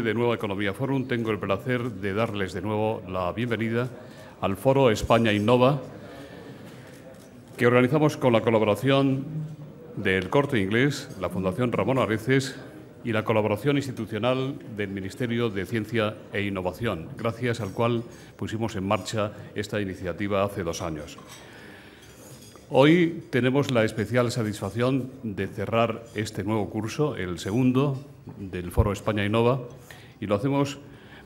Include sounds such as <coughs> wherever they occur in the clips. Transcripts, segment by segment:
de Nueva Economía Forum, tengo el placer de darles de nuevo la bienvenida al Foro España Innova, que organizamos con la colaboración del Corte Inglés, la Fundación Ramón Areces y la colaboración institucional del Ministerio de Ciencia e Innovación, gracias al cual pusimos en marcha esta iniciativa hace dos años. Hoy tenemos la especial satisfacción de cerrar este nuevo curso, el segundo del Foro España Innova, y lo hacemos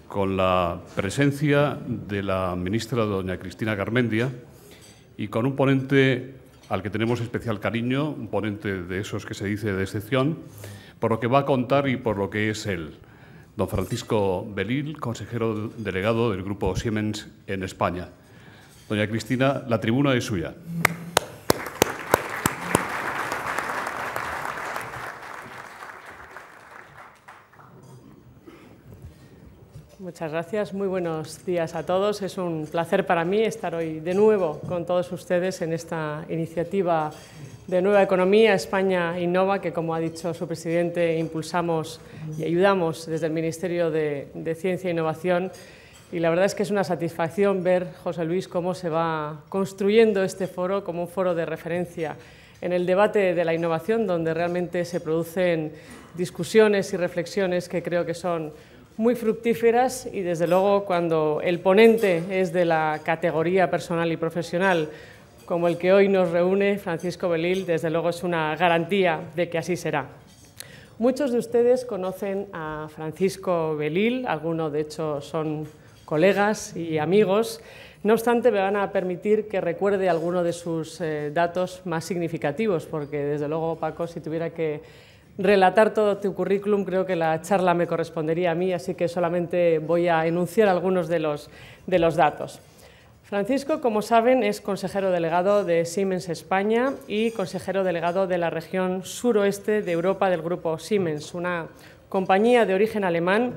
con la presencia de la ministra doña Cristina Garmendia y con un ponente al que tenemos especial cariño, un ponente de esos que se dice de excepción, por lo que va a contar y por lo que es él, don Francisco Belil, consejero delegado del Grupo Siemens en España. Doña Cristina, la tribuna es suya. Muchas gracias, muy buenos días a todos. Es un placer para mí estar hoy de nuevo con todos ustedes en esta iniciativa de Nueva Economía España Innova, que como ha dicho su presidente, impulsamos y ayudamos desde el Ministerio de, Ciencia e Innovación. Y la verdad es que es una satisfacción ver, José Luis, cómo se va construyendo este foro como un foro de referencia en el debate de la innovación, donde realmente se producen discusiones y reflexiones que creo que son muy fructíferas y desde luego cuando el ponente es de la categoría personal y profesional como el que hoy nos reúne, Francisco Belil, desde luego es una garantía de que así será. Muchos de ustedes conocen a Francisco Belil, algunos de hecho son colegas y amigos, no obstante me van a permitir que recuerde alguno de sus eh, datos más significativos, porque desde luego Paco, si tuviera que relatar todo tu currículum, creo que la charla me correspondería a mí, así que solamente voy a enunciar algunos de los, de los datos. Francisco, como saben, es consejero delegado de Siemens España y consejero delegado de la región suroeste de Europa del grupo Siemens, una compañía de origen alemán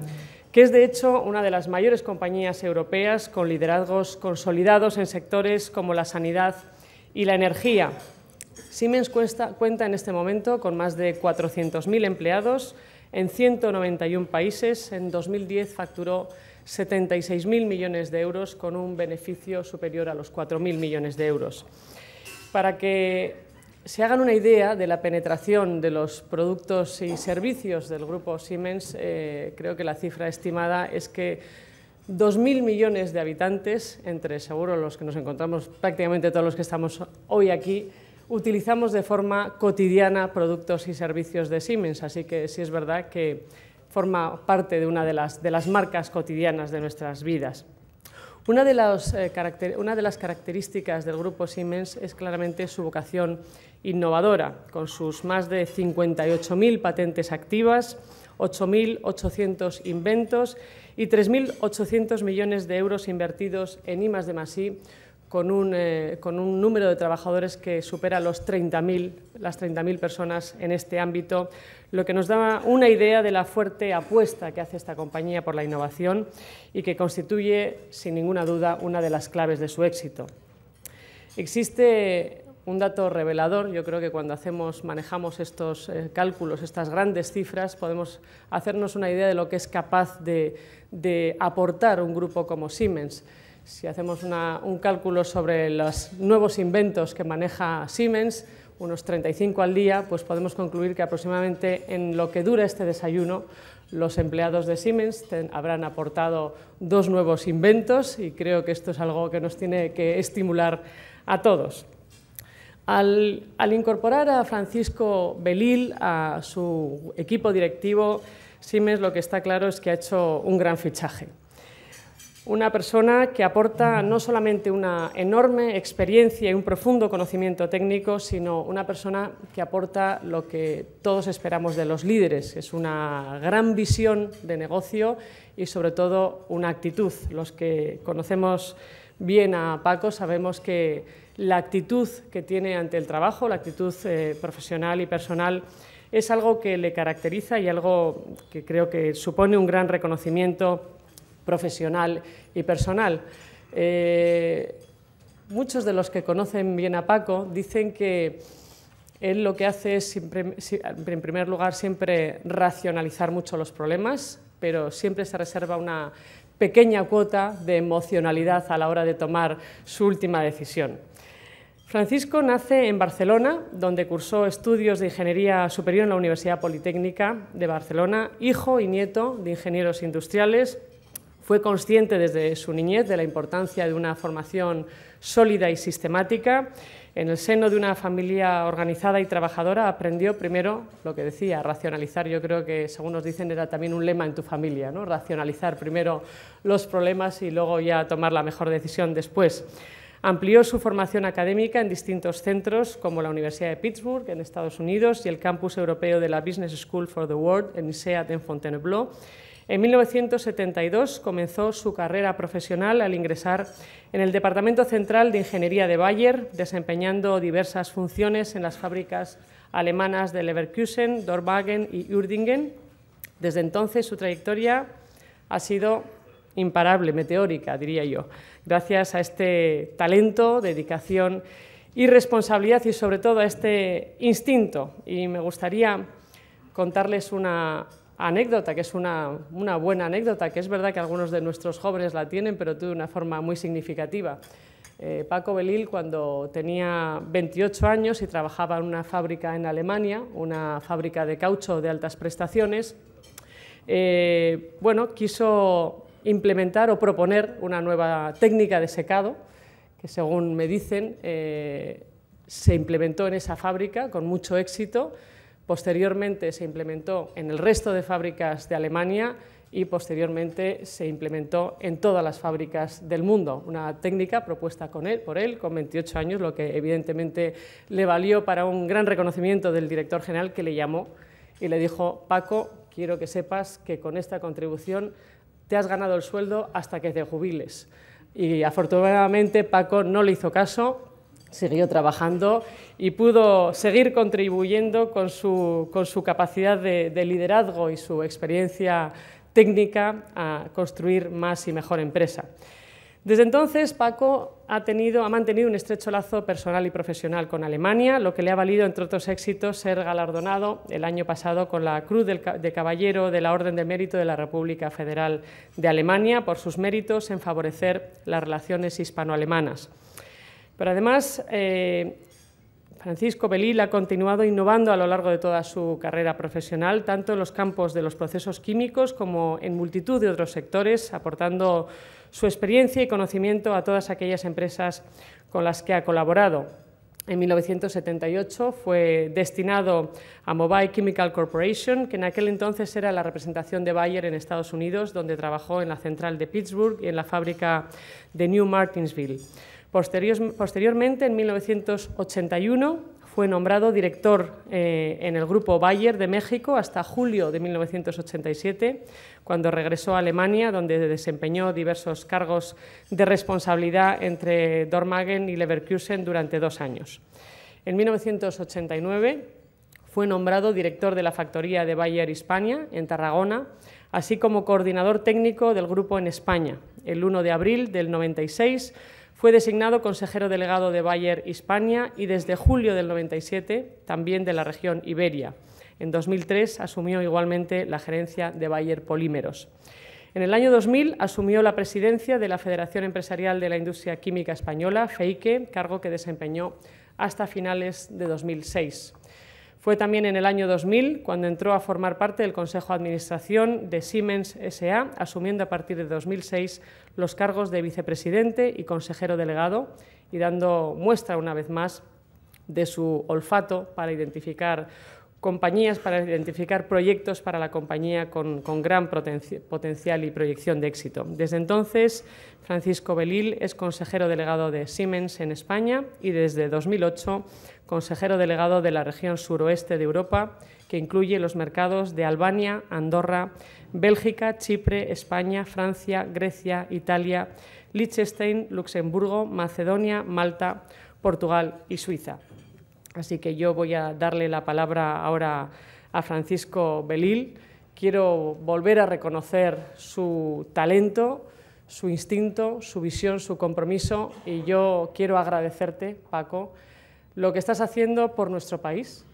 que es de hecho una de las mayores compañías europeas con liderazgos consolidados en sectores como la sanidad y la energía. Siemens cuenta, en este momento con más de 400.000 empleados en 191 países. En 2010 facturó 76.000 millones de euros con un beneficio superior a los 4.000 millones de euros. Para que se hagan una idea de la penetración de los productos y servicios del grupo Siemens, eh, creo que la cifra estimada es que 2.000 millones de habitantes, entre seguro los que nos encontramos prácticamente todos los que estamos hoy aquí, utilizamos de forma cotidiana productos y servicios de Siemens, así que sí es verdad que forma parte de una de las, marcas cotidianas de nuestras vidas. Eh, una de, las, características del grupo Siemens es claramente su vocación innovadora, con sus más de 58.000 patentes activas, 8.800 inventos y 3.800 millones de euros invertidos en Masí... Eh, con un, número de trabajadores que supera los 30.000, las 30.000 personas en este ámbito, lo que nos da una idea de la fuerte apuesta que hace esta compañía por la innovación y que constituye, sin ninguna duda, una de las claves de su éxito. Existe un dato revelador. Yo creo que cuando hacemos, manejamos estos eh, cálculos, estas grandes cifras, podemos hacernos una idea de lo que es capaz de aportar un grupo como Siemens. Si hacemos un cálculo sobre los nuevos inventos que maneja Siemens, unos 35 al día, pues podemos concluir que aproximadamente en lo que dura este desayuno, los empleados de Siemens habrán aportado dos nuevos inventos y creo que esto es algo que nos tiene que estimular a todos. al incorporar a Francisco Belil a su equipo directivo, Siemens lo que está claro es que ha hecho un gran fichaje una persona que aporta no solamente una enorme experiencia y un profundo conocimiento técnico, sino una persona que aporta lo que todos esperamos de los líderes, es una gran visión de negocio y sobre todo una actitud. Los que conocemos bien a Paco sabemos que la actitud que tiene ante el trabajo, la actitud eh, profesional y personal, es algo que le caracteriza y algo que creo que supone un gran reconocimiento profesional y personal. Eh, muchos de los que conocen bien a Paco dicen que él lo que hace es, en primer lugar, siempre racionalizar mucho los problemas, pero siempre se reserva una pequeña cuota de emocionalidad a la hora de tomar su última decisión. Francisco nace en Barcelona, donde cursó estudios de Ingeniería Superior en la Universidad Politécnica de Barcelona, hijo y nieto de ingenieros industriales, fue consciente desde su niñez de la importancia de una formación sólida y sistemática. En el seno de una familia organizada y trabajadora aprendió primero lo que decía, racionalizar. Yo creo que, según nos dicen, era también un lema en tu familia, ¿no? racionalizar primero los problemas y luego ya tomar la mejor decisión después. Amplió su formación académica en distintos centros como la Universidad de Pittsburgh en Estados Unidos y el Campus Europeo de la Business School for the World en ISEAD en Fontainebleau en 1972 comenzó su carrera profesional al ingresar en el Departamento Central de Ingeniería de Bayer, desempeñando diversas funciones en las fábricas alemanas de Leverkusen, Dorbagen y Urdingen. Desde entonces su trayectoria ha sido imparable, meteórica, diría yo, gracias a este talento, dedicación y responsabilidad y sobre todo a este instinto. Y me gustaría contarles una anécdota, que es una, buena anécdota, que es verdad que algunos de nuestros jóvenes la tienen, pero de una forma muy significativa. Eh, Paco Belil, cuando tenía 28 años y trabajaba en una fábrica en Alemania, una fábrica de caucho de altas prestaciones, eh, bueno, quiso implementar o proponer una nueva técnica de secado, que según me dicen, eh, se implementó en esa fábrica con mucho éxito Posteriormente se implementó en el resto de fábricas de Alemania y posteriormente se implementó en todas las fábricas del mundo. Una técnica propuesta con él, por él con 28 años, lo que evidentemente le valió para un gran reconocimiento del director general que le llamó y le dijo, Paco, quiero que sepas que con esta contribución te has ganado el sueldo hasta que te jubiles. Y afortunadamente Paco no le hizo caso, siguió trabajando y pudo seguir contribuyendo con su, capacidad de, liderazgo y su experiencia técnica a construir más y mejor empresa. Desde entonces, Paco ha, tenido, ha mantenido un estrecho lazo personal y profesional con Alemania, lo que le ha valido, entre otros éxitos, ser galardonado el año pasado con la Cruz de Caballero de la Orden de Mérito de la República Federal de Alemania por sus méritos en favorecer las relaciones hispano-alemanas. Pero además, eh, Francisco Belil ha continuado innovando a lo largo de toda su carrera profesional, tanto en los campos de los procesos químicos como en multitud de otros sectores, aportando su experiencia y conocimiento a todas aquellas empresas con las que ha colaborado. En 1978 fue destinado a Mobile Chemical Corporation, que en aquel entonces era la representación de Bayer en Estados Unidos, donde trabajó en la central de Pittsburgh y en la fábrica de New Martinsville posteriormente, en 1981, fue nombrado director eh, en el grupo Bayer de México hasta julio de 1987, cuando regresó a Alemania, donde desempeñó diversos cargos de responsabilidad entre Dormagen y Leverkusen durante dos años. En 1989 fue nombrado director de la factoría de Bayer España en Tarragona, así como coordinador técnico del grupo en España. El 1 de abril del 96 fue designado consejero delegado de Bayer Hispania y desde julio del 97 también de la región Iberia. En 2003 asumió igualmente la gerencia de Bayer Polímeros. En el año 2000 asumió la presidencia de la Federación Empresarial de la Industria Química Española, FEIQUE, cargo que desempeñó hasta finales de 2006. Fue también en el año 2000 cuando entró a formar parte del Consejo de Administración de Siemens SA, asumiendo a partir de 2006 los cargos de vicepresidente y consejero delegado y dando muestra una vez más de su olfato para identificar compañías para identificar proyectos para la compañía con, con gran potencial y proyección de éxito. Desde entonces, Francisco Belil es consejero delegado de Siemens en España y desde 2008 consejero delegado de la región suroeste de Europa, que incluye los mercados de Albania, Andorra, Bélgica, Chipre, España, Francia, Grecia, Italia, Liechtenstein, Luxemburgo, Macedonia, Malta, Portugal y Suiza. Así que yo voy a darle la palabra ahora a Francisco Belil. Quiero volver a reconocer su talento, su instinto, su visión, su compromiso y yo quiero agradecerte, Paco, lo que estás haciendo por nuestro país,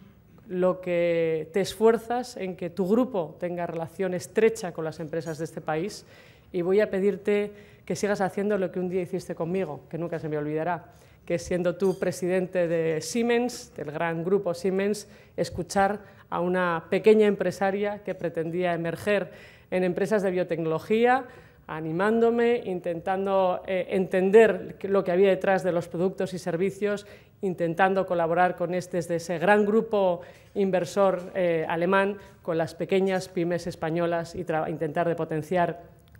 lo que te esfuerzas en que tu grupo tenga relación estrecha con las empresas de este país y voy a pedirte que sigas haciendo lo que un día hiciste conmigo, que nunca se me olvidará que siendo tú presidente de Siemens, del gran grupo Siemens, escuchar a una pequeña empresaria que pretendía emerger en empresas de biotecnología, animándome, intentando eh, entender lo que había detrás de los productos y servicios, intentando colaborar con este, desde ese gran grupo inversor eh, alemán, con las pequeñas pymes españolas y intentar de potenciar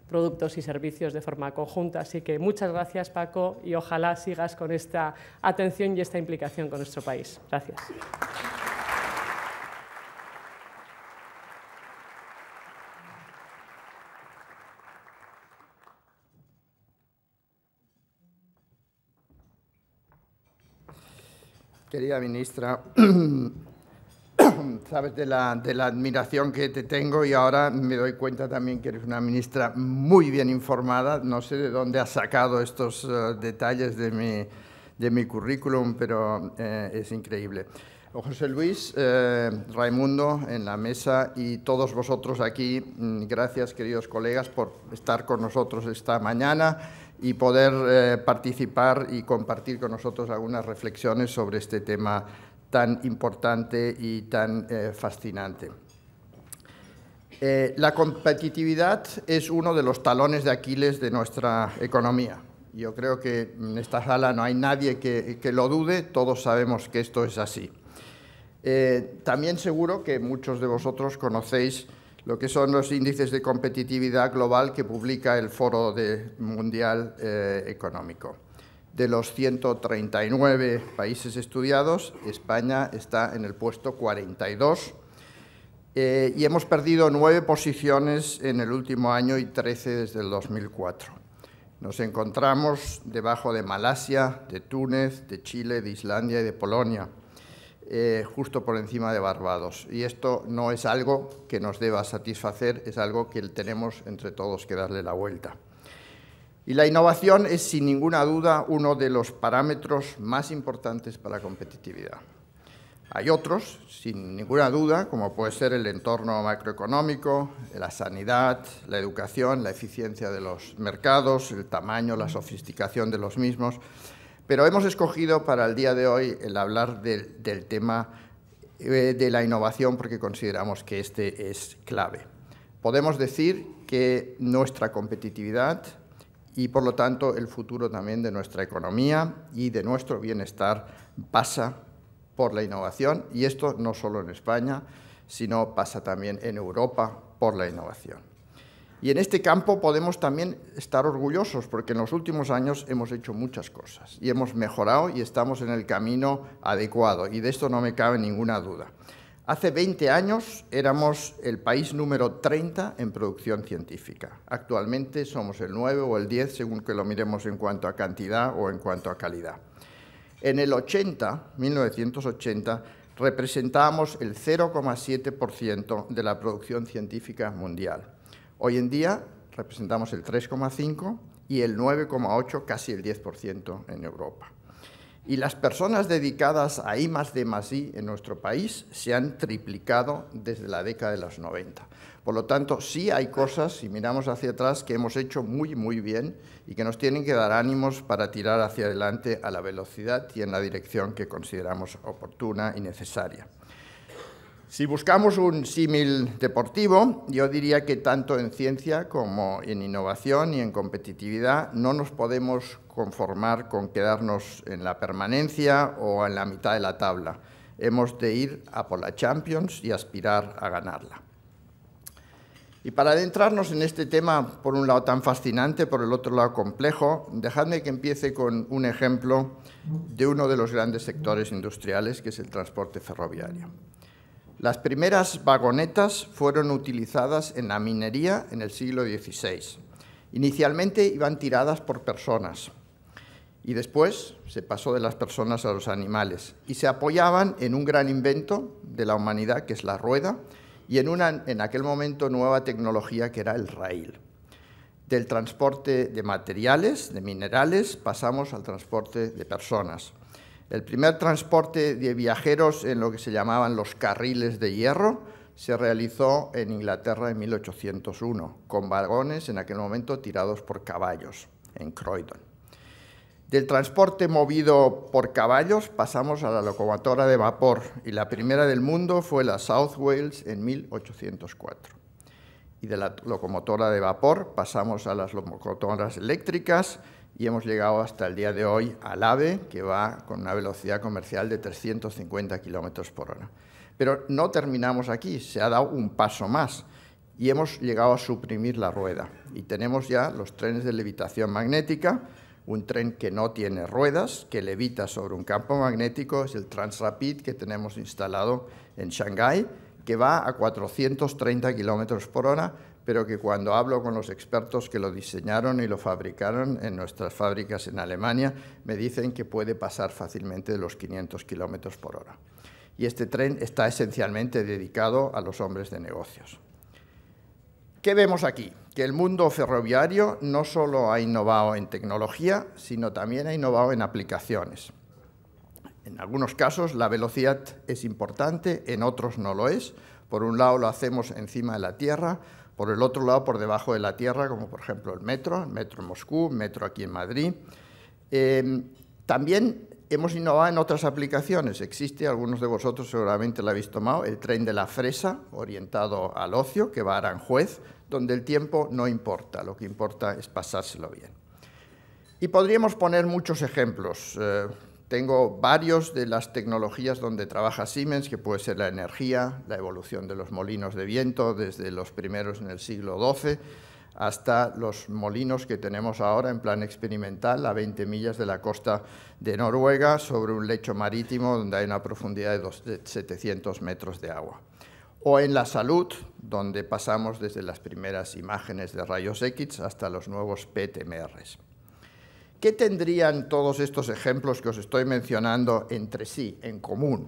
productos y servicios de forma conjunta. Así que muchas gracias, Paco, y ojalá sigas con esta atención y esta implicación con nuestro país. Gracias. Querida ministra, <clears throat> <coughs> sabes de la, admiración que te tengo y ahora me doy cuenta también que eres una ministra muy bien informada. No sé de dónde has sacado estos eh, detalles de mi, de mi currículum, pero eh, es increíble. José Luis, eh, Raimundo en la mesa y todos vosotros aquí, mm, gracias queridos colegas por estar con nosotros esta mañana y poder participar y compartir con nosotros algunas reflexiones sobre este tema tan importante y tan eh, fascinante. Eh, la competitividad es uno de los talones de Aquiles de nuestra economía. Yo creo que en esta sala no hay nadie que, lo dude, todos sabemos que esto es así. Eh, también seguro que muchos de vosotros conocéis lo que son los índices de competitividad global que publica el Foro Mundial Económico. De los 139 países estudiados, España está en el puesto 42 eh, y hemos perdido nueve posiciones en el último año y 13 desde el 2004. Nos encontramos debajo de Malasia, de Túnez, de Chile, de Islandia y de Polonia, eh, justo por encima de Barbados. Y esto no es algo que nos deba satisfacer, es algo que tenemos entre todos que darle la vuelta. Y la innovación es sin ninguna duda uno de los parámetros más importantes para la competitividad. Hay otros, sin ninguna duda, como puede ser el entorno macroeconómico, la sanidad, la educación, la eficiencia de los mercados, el tamaño, la sofisticación de los mismos, pero hemos escogido para el día de hoy el hablar del tema eh, de la innovación porque consideramos que este es clave. Podemos decir que nuestra competitividad y por lo tanto el futuro también de nuestra economía y de nuestro bienestar pasa por la innovación y esto no solo en España, sino pasa también en Europa por la innovación. Y en este campo podemos también estar orgullosos porque en los últimos años hemos hecho muchas cosas y hemos mejorado y estamos en el camino adecuado y de esto no me cabe ninguna duda. Hace 20 años éramos el país número 30 en producción científica. Actualmente somos el 9 o el 10, según que lo miremos en cuanto a cantidad o en cuanto a calidad. En el 80, 1980, representábamos el 0,7% de la producción científica mundial. Hoy en día representamos el 3,5% y el 9,8%, casi el 10% en Europa y las personas dedicadas a I más D I en nuestro país se han triplicado desde la década de los 90. Por lo tanto, sí hay cosas, si miramos hacia atrás, que hemos hecho muy, muy bien y que nos tienen que dar ánimos para tirar hacia adelante a la velocidad y en la dirección que consideramos oportuna y necesaria. Si buscamos un símil deportivo, yo diría que tanto en ciencia como en innovación y en competitividad no nos podemos conformar con quedarnos en la permanencia o en la mitad de la tabla. Hemos de ir a por la Champions y aspirar a ganarla. Y para adentrarnos en este tema, por un lado tan fascinante, por el otro lado complejo, dejadme que empiece con un ejemplo de uno de los grandes sectores industriales, que es el transporte ferroviario. Las primeras vagonetas fueron utilizadas en la minería en el siglo XVI. Inicialmente iban tiradas por personas y después se pasó de las personas a los animales y se apoyaban en un gran invento de la humanidad que es la rueda y en una en aquel momento nueva tecnología que era el rail. Del transporte de materiales, de minerales, pasamos al transporte de personas. El primer transporte de viajeros en lo que se llamaban los carriles de hierro se realizó en Inglaterra en 1801, con vagones en aquel momento tirados por caballos en Croydon. Del transporte movido por caballos pasamos a la locomotora de vapor y la primera del mundo fue la South Wales en 1804. Y de la locomotora de vapor pasamos a las locomotoras eléctricas y hemos llegado hasta el día de hoy al AVE, que va con una velocidad comercial de 350 kilómetros por hora. Pero no terminamos aquí, se ha dado un paso más y hemos llegado a suprimir la rueda. Y tenemos ya los trenes de levitación magnética, un tren que no tiene ruedas, que levita sobre un campo magnético, es el Transrapid que tenemos instalado en Shanghái, que va a 430 kilómetros por hora, pero que cuando hablo con los expertos que lo diseñaron y lo fabricaron en nuestras fábricas en Alemania, me dicen que puede pasar fácilmente de los 500 kilómetros por hora. Y este tren está esencialmente dedicado a los hombres de negocios. ¿Qué vemos aquí? Que el mundo ferroviario no solo ha innovado en tecnología, sino también ha innovado en aplicaciones. En algunos casos la velocidad es importante, en otros no lo es. Por un lado lo hacemos encima de la tierra, por el otro lado, por debajo de la tierra, como por ejemplo el metro, el metro en Moscú, el metro aquí en Madrid. Em, también hemos innovado en otras aplicaciones. Existe, algunos de vosotros seguramente lo habéis tomado, el tren de la fresa, orientado al ocio, que va a Aranjuez, donde el tiempo no importa, lo que importa es pasárselo bien. Y podríamos poner muchos ejemplos. Eh, tengo varios de las tecnologías donde trabaja Siemens, que puede ser la energía, la evolución de los molinos de viento, desde los primeros en el siglo XII hasta los molinos que tenemos ahora en plan experimental a 20 millas de la costa de Noruega sobre un lecho marítimo donde hay una profundidad de 700 metros de agua. O en la salud, donde pasamos desde las primeras imágenes de rayos X hasta los nuevos PTMRs. ¿Qué tendrían todos estos ejemplos que os estoy mencionando entre sí, en común?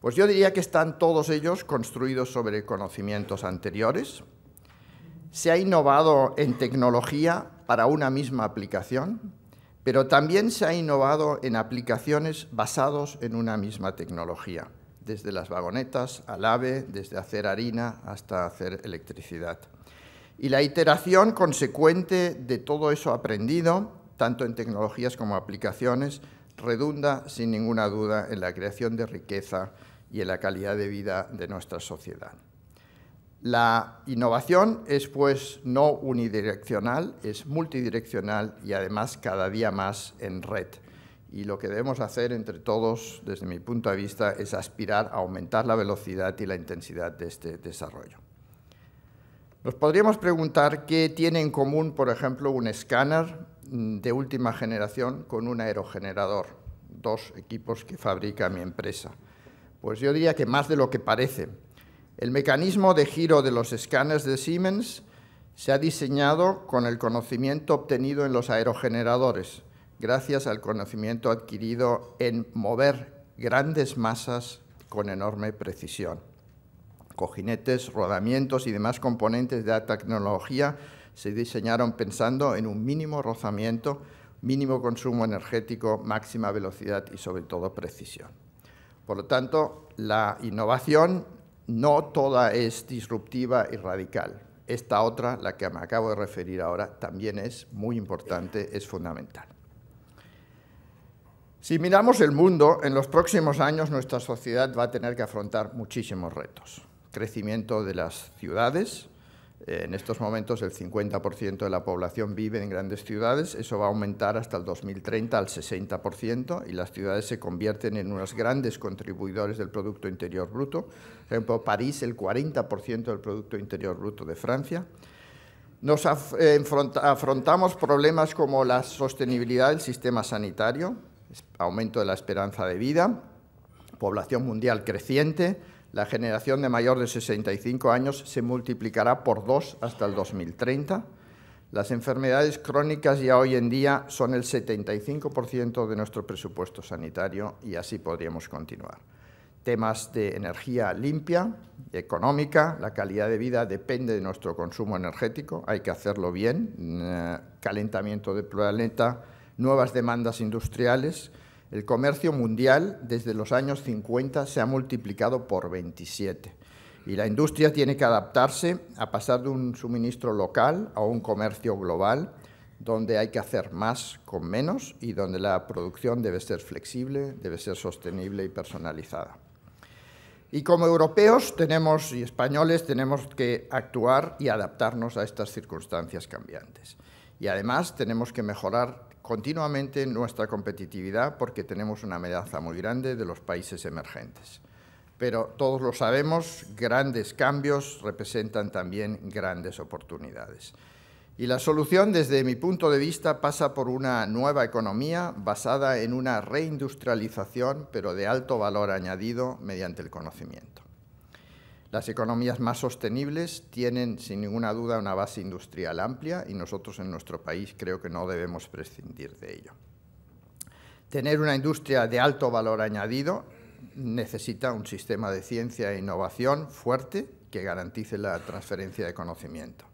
Pues yo diría que están todos ellos construidos sobre conocimientos anteriores. Se ha innovado en tecnología para una misma aplicación, pero también se ha innovado en aplicaciones basadas en una misma tecnología, desde las vagonetas al AVE, desde hacer harina hasta hacer electricidad. Y la iteración consecuente de todo eso aprendido tanto en tecnologías como aplicaciones, redunda sin ninguna duda en la creación de riqueza y en la calidad de vida de nuestra sociedad. La innovación es pues no unidireccional, es multidireccional y además cada día más en red. Y lo que debemos hacer entre todos, desde mi punto de vista, es aspirar a aumentar la velocidad y la intensidad de este desarrollo. Nos podríamos preguntar qué tiene en común, por ejemplo, un escáner, Mm, de última generación con un aerogenerador, dos equipos que fabrica mi empresa. Pues yo diría que más de lo que parece. El mecanismo de giro de los escáneres de Siemens se ha diseñado con el conocimiento obtenido en los aerogeneradores, gracias al conocimiento adquirido en mover grandes masas con enorme precisión. Cojinetes, rodamientos y demás componentes de la tecnología se diseñaron pensando en un mínimo rozamiento, mínimo consumo energético, máxima velocidad y sobre todo precisión. Por lo tanto, la innovación no toda es disruptiva y radical. Esta otra, la que me acabo de referir ahora, también es muy importante, es fundamental. Si miramos el mundo, en los próximos años nuestra sociedad va a tener que afrontar muchísimos retos. Crecimiento de las ciudades, eh, en estos momentos el 50% de la población vive en grandes ciudades, eso va a aumentar hasta el 2030 al 60% y las ciudades se convierten en unos grandes contribuidores del Producto Interior Bruto. Por ejemplo, París el 40% del Producto Interior Bruto de Francia. Nos afrontamos problemas como la sostenibilidad del sistema sanitario, aumento de la esperanza de vida, población mundial creciente, la generación de mayor de 65 años se multiplicará por dos hasta el 2030. Las enfermedades crónicas ya hoy en día son el 75% de nuestro presupuesto sanitario y así podríamos continuar. Temas de energía limpia, económica, la calidad de vida depende de nuestro consumo energético, hay que hacerlo bien, eh, calentamiento del planeta, nuevas demandas industriales, el comercio mundial desde los años 50 se ha multiplicado por 27 y la industria tiene que adaptarse a pasar de un suministro local a un comercio global donde hay que hacer más con menos y donde la producción debe ser flexible, debe ser sostenible y personalizada. Y como europeos tenemos, y españoles tenemos que actuar y adaptarnos a estas circunstancias cambiantes. Y además tenemos que mejorar continuamente nuestra competitividad porque tenemos una amenaza muy grande de los países emergentes. Pero todos lo sabemos, grandes cambios representan también grandes oportunidades. Y la solución, desde mi punto de vista, pasa por una nueva economía basada en una reindustrialización, pero de alto valor añadido mediante el conocimiento. Las economías más sostenibles tienen, sin ninguna duda, una base industrial amplia y nosotros en nuestro país creo que no debemos prescindir de ello. Tener una industria de alto valor añadido necesita un sistema de ciencia e innovación fuerte que garantice la transferencia de conocimiento.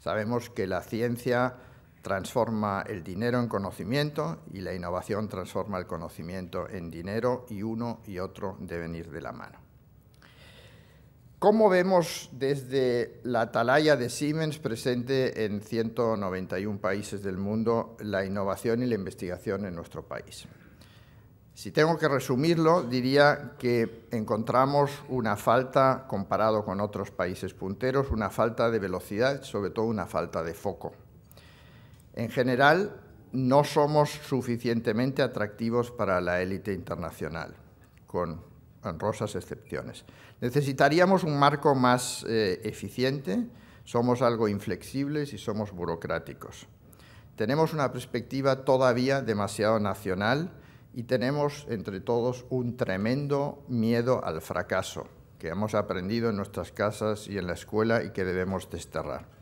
Sabemos que la ciencia transforma el dinero en conocimiento y la innovación transforma el conocimiento en dinero y uno y otro deben ir de la mano. ¿Cómo vemos desde la atalaya de Siemens presente en 191 países del mundo la innovación y la investigación en nuestro país? Si tengo que resumirlo, diría que encontramos una falta, comparado con otros países punteros, una falta de velocidad, sobre todo una falta de foco. En general, no somos suficientemente atractivos para la élite internacional, con honrosas excepciones. Necesitaríamos un marco más eh, eficiente, somos algo inflexibles y somos burocráticos. Tenemos una perspectiva todavía demasiado nacional y tenemos entre todos un tremendo miedo al fracaso que hemos aprendido en nuestras casas y en la escuela y que debemos desterrar.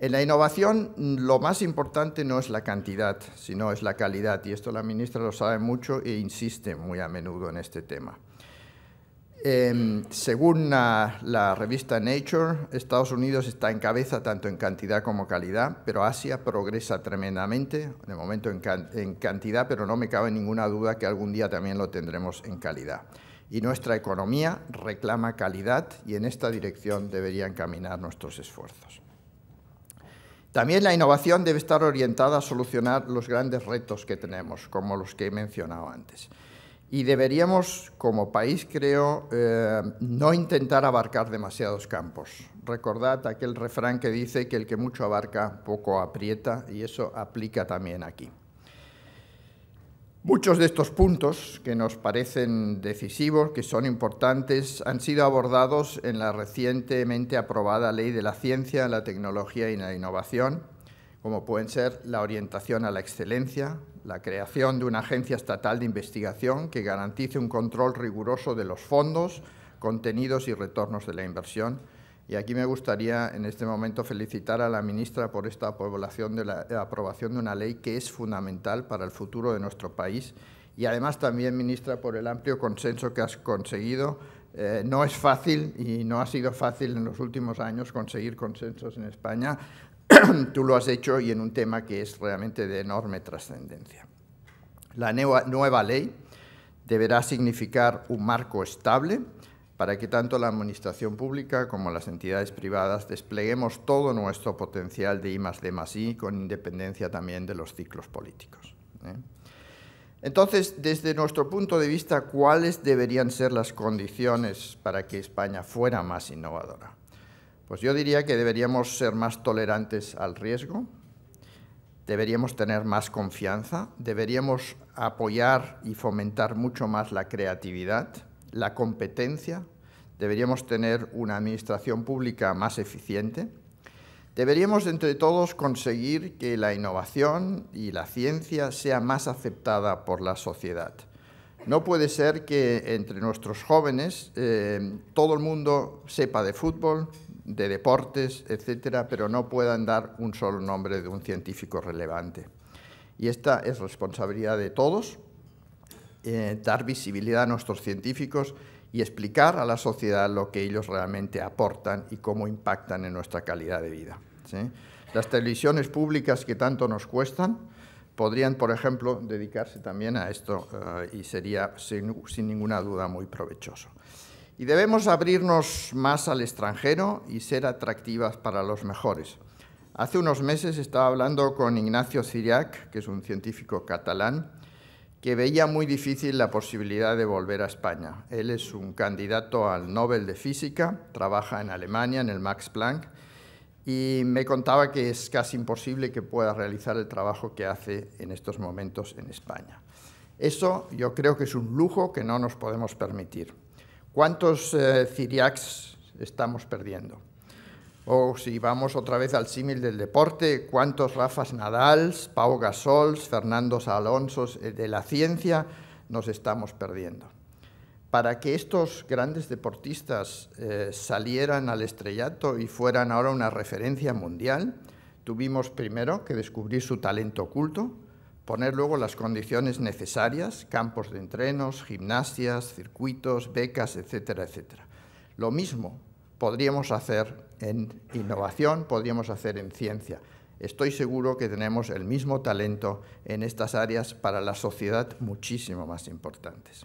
En la innovación mm, lo más importante no es la cantidad, sino es la calidad, y esto la ministra lo sabe mucho e insiste muy a menudo en este tema. Em, según la, revista Nature, Estados Unidos está en cabeza tanto en cantidad como calidad, pero Asia progresa tremendamente, de momento en, en cantidad, pero no me cabe ninguna duda que algún día también lo tendremos en calidad. Y nuestra economía reclama calidad y en esta dirección deberían caminar nuestros esfuerzos. También la innovación debe estar orientada a solucionar los grandes retos que tenemos, como los que he mencionado antes. Y deberíamos, como país, creo, eh, no intentar abarcar demasiados campos. Recordad aquel refrán que dice que el que mucho abarca, poco aprieta, y eso aplica también aquí. Muchos de estos puntos que nos parecen decisivos, que son importantes, han sido abordados en la recientemente aprobada Ley de la Ciencia, la Tecnología y la Innovación, como pueden ser la orientación a la excelencia, la creación de una agencia estatal de investigación que garantice un control riguroso de los fondos, contenidos y retornos de la inversión, y aquí me gustaría en este momento felicitar a la ministra por esta aprobación de, la, aprobación de una ley que es fundamental para el futuro de nuestro país y además también, ministra, por el amplio consenso que has conseguido. Eh, no es fácil y no ha sido fácil en los últimos años conseguir consensos en España. <coughs> Tú lo has hecho y en un tema que es realmente de enorme trascendencia. La nueva ley deberá significar un marco estable para que tanto la Administración Pública como las entidades privadas despleguemos todo nuestro potencial de I más I, con independencia también de los ciclos políticos. ¿eh? Entonces, desde nuestro punto de vista, ¿cuáles deberían ser las condiciones para que España fuera más innovadora? Pues yo diría que deberíamos ser más tolerantes al riesgo, deberíamos tener más confianza, deberíamos apoyar y fomentar mucho más la creatividad, la competencia, deberíamos tener una administración pública más eficiente, deberíamos entre todos conseguir que la innovación y la ciencia sea más aceptada por la sociedad. No puede ser que entre nuestros jóvenes eh, todo el mundo sepa de fútbol, de deportes, etcétera, pero no puedan dar un solo nombre de un científico relevante. Y esta es responsabilidad de todos, eh, dar visibilidad a nuestros científicos y explicar a la sociedad lo que ellos realmente aportan y cómo impactan en nuestra calidad de vida. Las televisiones públicas que tanto nos cuestan podrían, por ejemplo, dedicarse también a esto eh, y sería sin ninguna duda muy provechoso. Y debemos abrirnos más al extranjero y ser atractivas para los mejores. Hace unos meses estaba hablando con Ignacio Ciriac, que es un científico catalán, que veía muy difícil la posibilidad de volver a España. Él es un candidato al Nobel de Física, trabaja en Alemania, en el Max Planck, y me contaba que es casi imposible que pueda realizar el trabajo que hace en estos momentos en España. Eso yo creo que es un lujo que no nos podemos permitir. ¿Cuántos eh, CIRIACs estamos perdiendo? O si vamos otra vez al símil del deporte, ¿cuántos Rafas Nadals, Pau Gasols, Fernando Alonso eh, de la ciencia nos estamos perdiendo? Para que estos grandes deportistas eh, salieran al estrellato y fueran ahora una referencia mundial, tuvimos primero que descubrir su talento oculto, poner luego las condiciones necesarias, campos de entrenos, gimnasias, circuitos, becas, etcétera, etcétera. Lo mismo podríamos hacer en innovación, podríamos hacer en ciencia. Estoy seguro que tenemos el mismo talento en estas áreas para la sociedad muchísimo más importantes.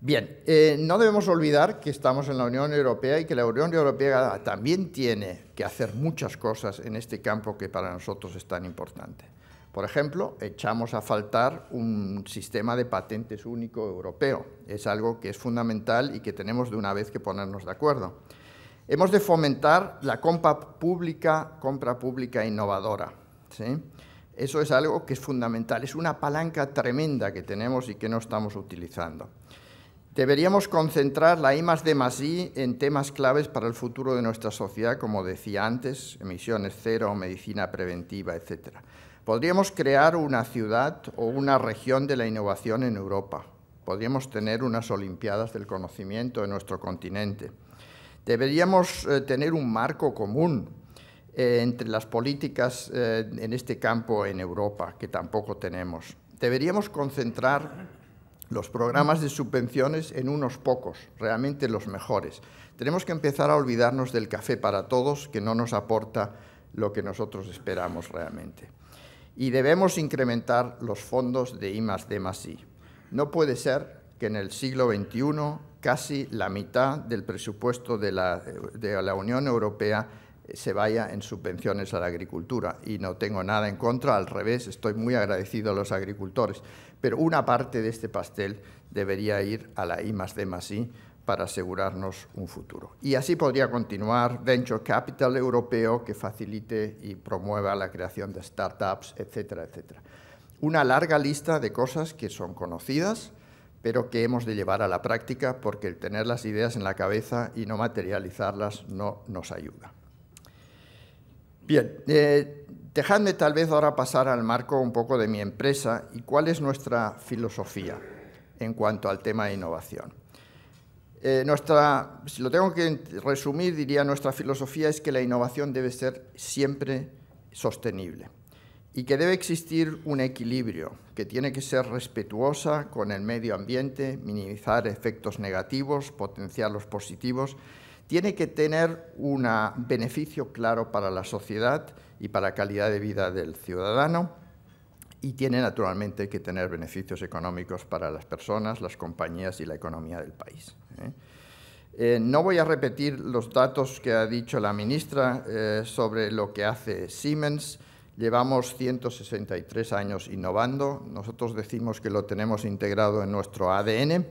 Bien, eh, no debemos olvidar que estamos en la Unión Europea y que la Unión Europea también tiene que hacer muchas cosas en este campo que para nosotros es tan importante. Por ejemplo, echamos a faltar un sistema de patentes único europeo. Es algo que es fundamental y que tenemos de una vez que ponernos de acuerdo. Hemos de fomentar la compra pública, compra pública innovadora. Eso es algo que es fundamental, es una palanca tremenda que tenemos y que no estamos utilizando. Deberíamos concentrar la I D I en temas claves para el futuro de nuestra sociedad, como decía antes, emisiones cero, medicina preventiva, etc. Podríamos crear una ciudad o una región de la innovación en Europa. Podríamos tener unas Olimpiadas del conocimiento en nuestro continente Deberíamos eh, tener un marco común eh, entre las políticas eh, en este campo en Europa, que tampoco tenemos. Deberíamos concentrar los programas de subvenciones en unos pocos, realmente los mejores. Tenemos que empezar a olvidarnos del café para todos, que no nos aporta lo que nosotros esperamos realmente. Y debemos incrementar los fondos de I D I. No puede ser que en el siglo XXI casi la mitad del presupuesto de la, Unión Europea eh, se vaya en subvenciones a la agricultura. Y no tengo nada en contra, al revés, estoy muy agradecido a los agricultores. Pero una parte de este pastel debería ir a la I más D I para asegurarnos un futuro. Y así podría continuar Venture Capital europeo que facilite y promueva la creación de startups, etcétera, etcétera. Una larga lista de cosas que son conocidas, pero que hemos de llevar a la práctica porque el tener las ideas en la cabeza y no materializarlas no nos ayuda. Bien, eh, dejadme tal vez ahora pasar al marco un poco de mi empresa y cuál es nuestra filosofía en cuanto al tema de innovación. Eh, nuestra, si lo tengo que resumir, diría nuestra filosofía es que la innovación debe ser siempre sostenible y que debe existir un equilibrio que tiene que ser respetuosa con el medio ambiente, minimizar efectos negativos, potenciar los positivos, tiene que tener un beneficio claro para la sociedad y para la calidad de vida del ciudadano y tiene naturalmente que tener beneficios económicos para las personas, las compañías y la economía del país. ¿eh? Eh, no voy a repetir los datos que ha dicho la ministra eh, sobre lo que hace Siemens, Llevamos 163 años innovando, nosotros decimos que lo tenemos integrado en nuestro ADN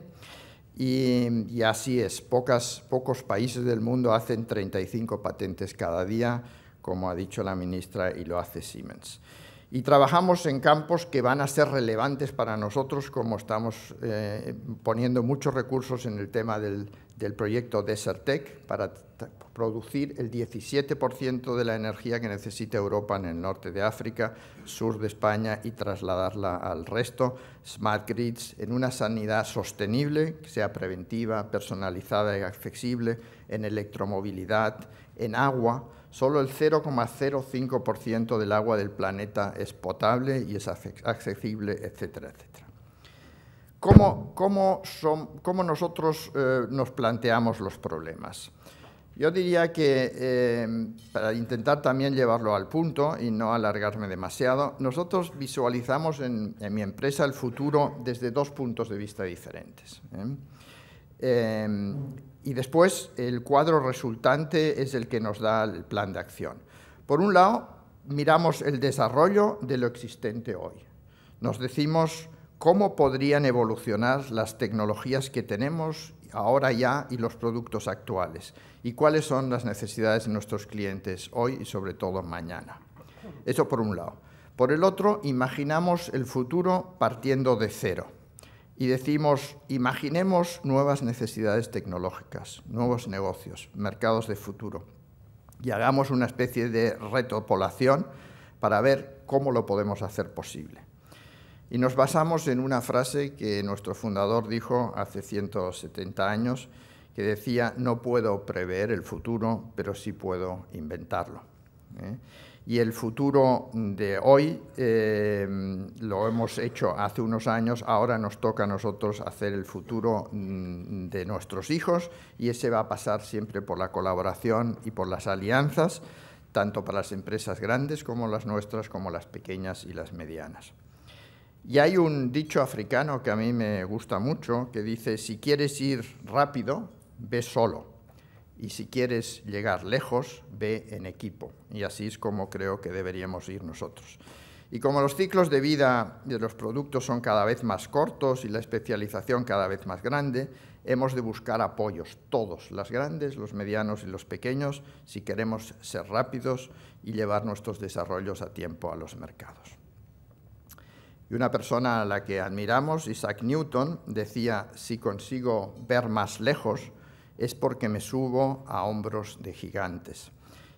y, así es, pocos países del mundo hacen 35 patentes cada día, como ha dicho la ministra, y lo hace Siemens. Y trabajamos en campos que van a ser relevantes para nosotros, como estamos eh, poniendo muchos recursos en el tema del del proyecto Desertec para producir el 17% de la energía que necesita Europa en el norte de África, sur de España y trasladarla al resto. Smart grids en una sanidad sostenible, que sea preventiva, personalizada y accesible, en electromovilidad, en agua. Solo el 0,05% del agua del planeta es potable y es accesible, etcétera, etcétera cómo, son, cómo nosotros eh, nos planteamos los problemas. Yo diría que, eh, para intentar también llevarlo al punto y no alargarme demasiado, nosotros visualizamos en, mi empresa el futuro desde dos puntos de vista diferentes. ¿eh? y después el cuadro resultante es el que nos da el plan de acción. Por un lado, miramos el desarrollo de lo existente hoy. Nos decimos cómo podrían evolucionar las tecnologías que tenemos ahora ya y los productos actuales y cuáles son las necesidades de nuestros clientes hoy y sobre todo mañana. Eso por un lado. Por el otro, imaginamos el futuro partiendo de cero y decimos, imaginemos nuevas necesidades tecnológicas, nuevos negocios, mercados de futuro y hagamos una especie de retopolación para ver cómo lo podemos hacer posible. Y nos basamos en una frase que nuestro fundador dijo hace 170 años, que decía, no puedo prever el futuro, pero sí puedo inventarlo. ¿eh? Y el futuro de hoy eh, lo hemos hecho hace unos años, ahora nos toca a nosotros hacer el futuro mm, de nuestros hijos y ese va a pasar siempre por la colaboración y por las alianzas, tanto para las empresas grandes como las nuestras, como las pequeñas y las medianas. Y hay un dicho africano que a mí me gusta mucho, que dice, si quieres ir rápido, ve solo. Y si quieres llegar lejos, ve en equipo. Y así es como creo que deberíamos ir nosotros. Y como los ciclos de vida de los productos son cada vez más cortos y la especialización cada vez más grande, hemos de buscar apoyos, todos, las grandes, los medianos y los pequeños, si queremos ser rápidos y llevar nuestros desarrollos a tiempo a los mercados. Y una persona a la que admiramos, Isaac Newton, decía, si consigo ver más lejos, es porque me subo a hombros de gigantes.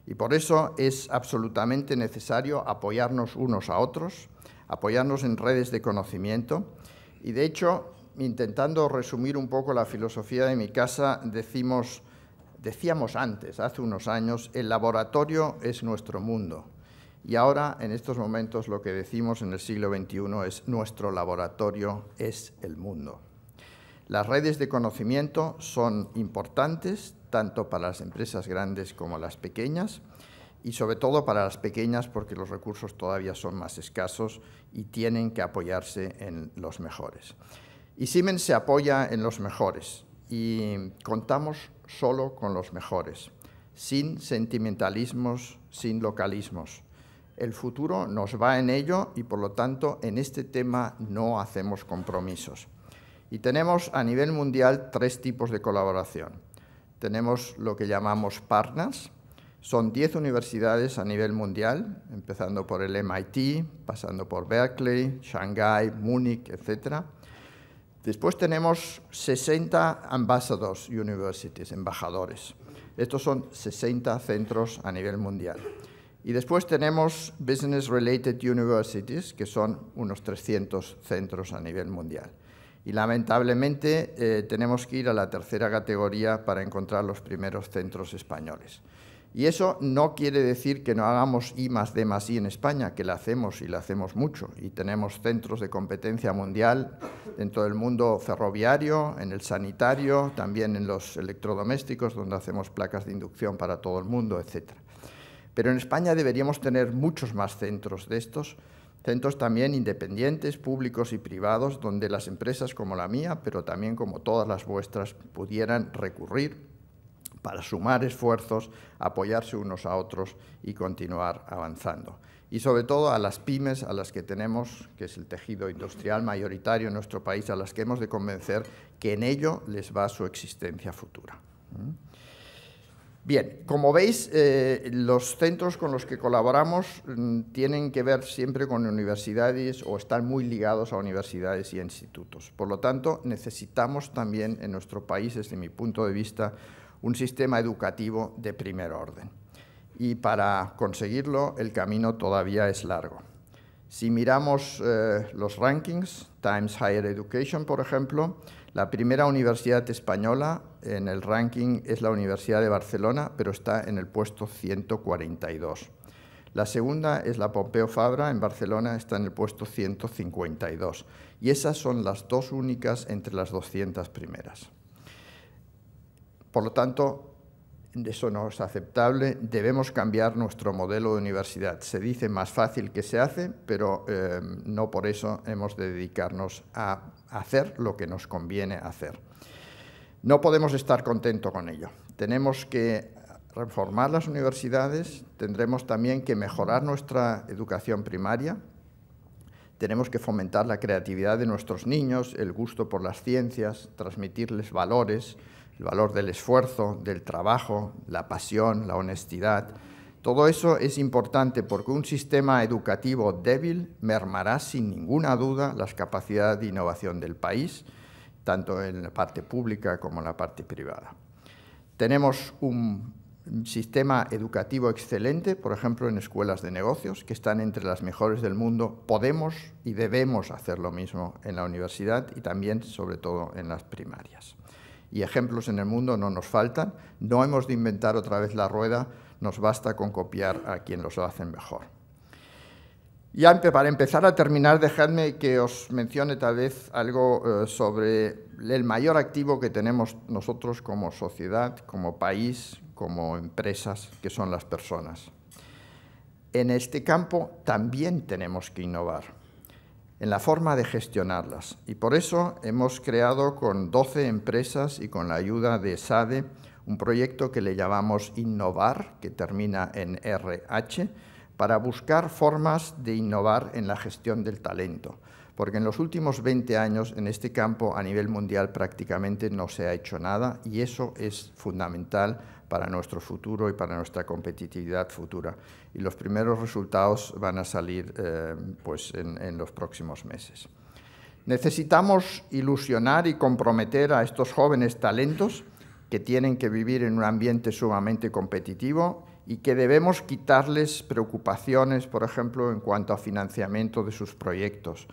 Y por eso es absolutamente necesario apoyarnos unos a otros, apoyarnos en redes de conocimiento. Y de hecho, intentando resumir un poco la filosofía de mi casa, decíamos antes, hace unos años, el laboratorio es nuestro mundo. Y ahora, en estos momentos, lo que decimos en el siglo XXI es nuestro laboratorio es el mundo. Las redes de conocimiento son importantes tanto para las empresas grandes como las pequeñas y sobre todo para las pequeñas porque los recursos todavía son más escasos y tienen que apoyarse en los mejores. Y Siemens se apoya en los mejores y contamos solo con los mejores, sin sentimentalismos, sin localismos el futuro nos va en ello y, por lo tanto, en este tema no hacemos compromisos. Y tenemos a nivel mundial tres tipos de colaboración. Tenemos lo que llamamos partners. Son 10 universidades a nivel mundial, empezando por el MIT, pasando por Berkeley, Shanghai, Múnich, etc. Después tenemos 60 ambassadors universities, embajadores. Estos son 60 centros a nivel mundial. Y después tenemos Business Related Universities, que son unos 300 centros a nivel mundial. Y lamentablemente eh, tenemos que ir a la tercera categoría para encontrar los primeros centros españoles. Y eso no quiere decir que no hagamos I más D más I en España, que la hacemos y la hacemos mucho. Y tenemos centros de competencia mundial en todo el mundo ferroviario, en el sanitario, también en los electrodomésticos, donde hacemos placas de inducción para todo el mundo, etcétera. Pero en España deberíamos tener muchos más centros de estos, centros también independientes, públicos y privados, donde las empresas como la mía, pero también como todas las vuestras, pudieran recurrir para sumar esfuerzos, apoyarse unos a otros y continuar avanzando. Y sobre todo a las pymes a las que tenemos, que es el tejido industrial mayoritario en nuestro país, a las que hemos de convencer que en ello les va su existencia futura. ¿Mm? Bien, como veis, eh, los centros con los que colaboramos mm, tienen que ver siempre con universidades o están muy ligados a universidades y institutos. Por lo tanto, necesitamos también en nuestro país, desde mi punto de vista, un sistema educativo de primer orden. Y para conseguirlo, el camino todavía es largo. Si miramos eh, los rankings, Times Higher Education, por ejemplo, la primera universidad española en el ranking es la Universidad de Barcelona, pero está en el puesto 142. La segunda es la Pompeo Fabra en Barcelona, está en el puesto 152. Y esas son las dos únicas entre las 200 primeras. Por lo tanto, eso no es aceptable, debemos cambiar nuestro modelo de universidad. Se dice más fácil que se hace, pero eh, no por eso hemos de dedicarnos a hacer lo que nos conviene hacer. No podemos estar contentos con ello. Tenemos que reformar las universidades, tendremos también que mejorar nuestra educación primaria, tenemos que fomentar la creatividad de nuestros niños, el gusto por las ciencias, transmitirles valores, el valor del esfuerzo, del trabajo, la pasión, la honestidad, todo eso es importante porque un sistema educativo débil mermará sin ninguna duda las capacidades de innovación del país, tanto en la parte pública como en la parte privada. Tenemos un sistema educativo excelente, por ejemplo, en escuelas de negocios, que están entre las mejores del mundo. Podemos y debemos hacer lo mismo en la universidad y también, sobre todo, en las primarias. Y ejemplos en el mundo no nos faltan. No hemos de inventar otra vez la rueda nos basta con copiar a quien los hace hacen mejor. antes para empezar a terminar, dejadme que os mencione tal vez algo eh, sobre el mayor activo que tenemos nosotros como sociedad, como país, como empresas, que son las personas. En este campo también tenemos que innovar en la forma de gestionarlas. Y por eso hemos creado con 12 empresas y con la ayuda de SADE un proyecto que le llamamos Innovar, que termina en RH, para buscar formas de innovar en la gestión del talento, porque en los últimos 20 años en este campo a nivel mundial prácticamente no se ha hecho nada y eso es fundamental para nuestro futuro y para nuestra competitividad futura. Y los primeros resultados van a salir eh, pues en los próximos meses. Necesitamos ilusionar y comprometer a estos jóvenes talentos que tienen que vivir en un ambiente sumamente competitivo y que debemos quitarles preocupaciones, por ejemplo, en cuanto a financiamiento de sus proyectos,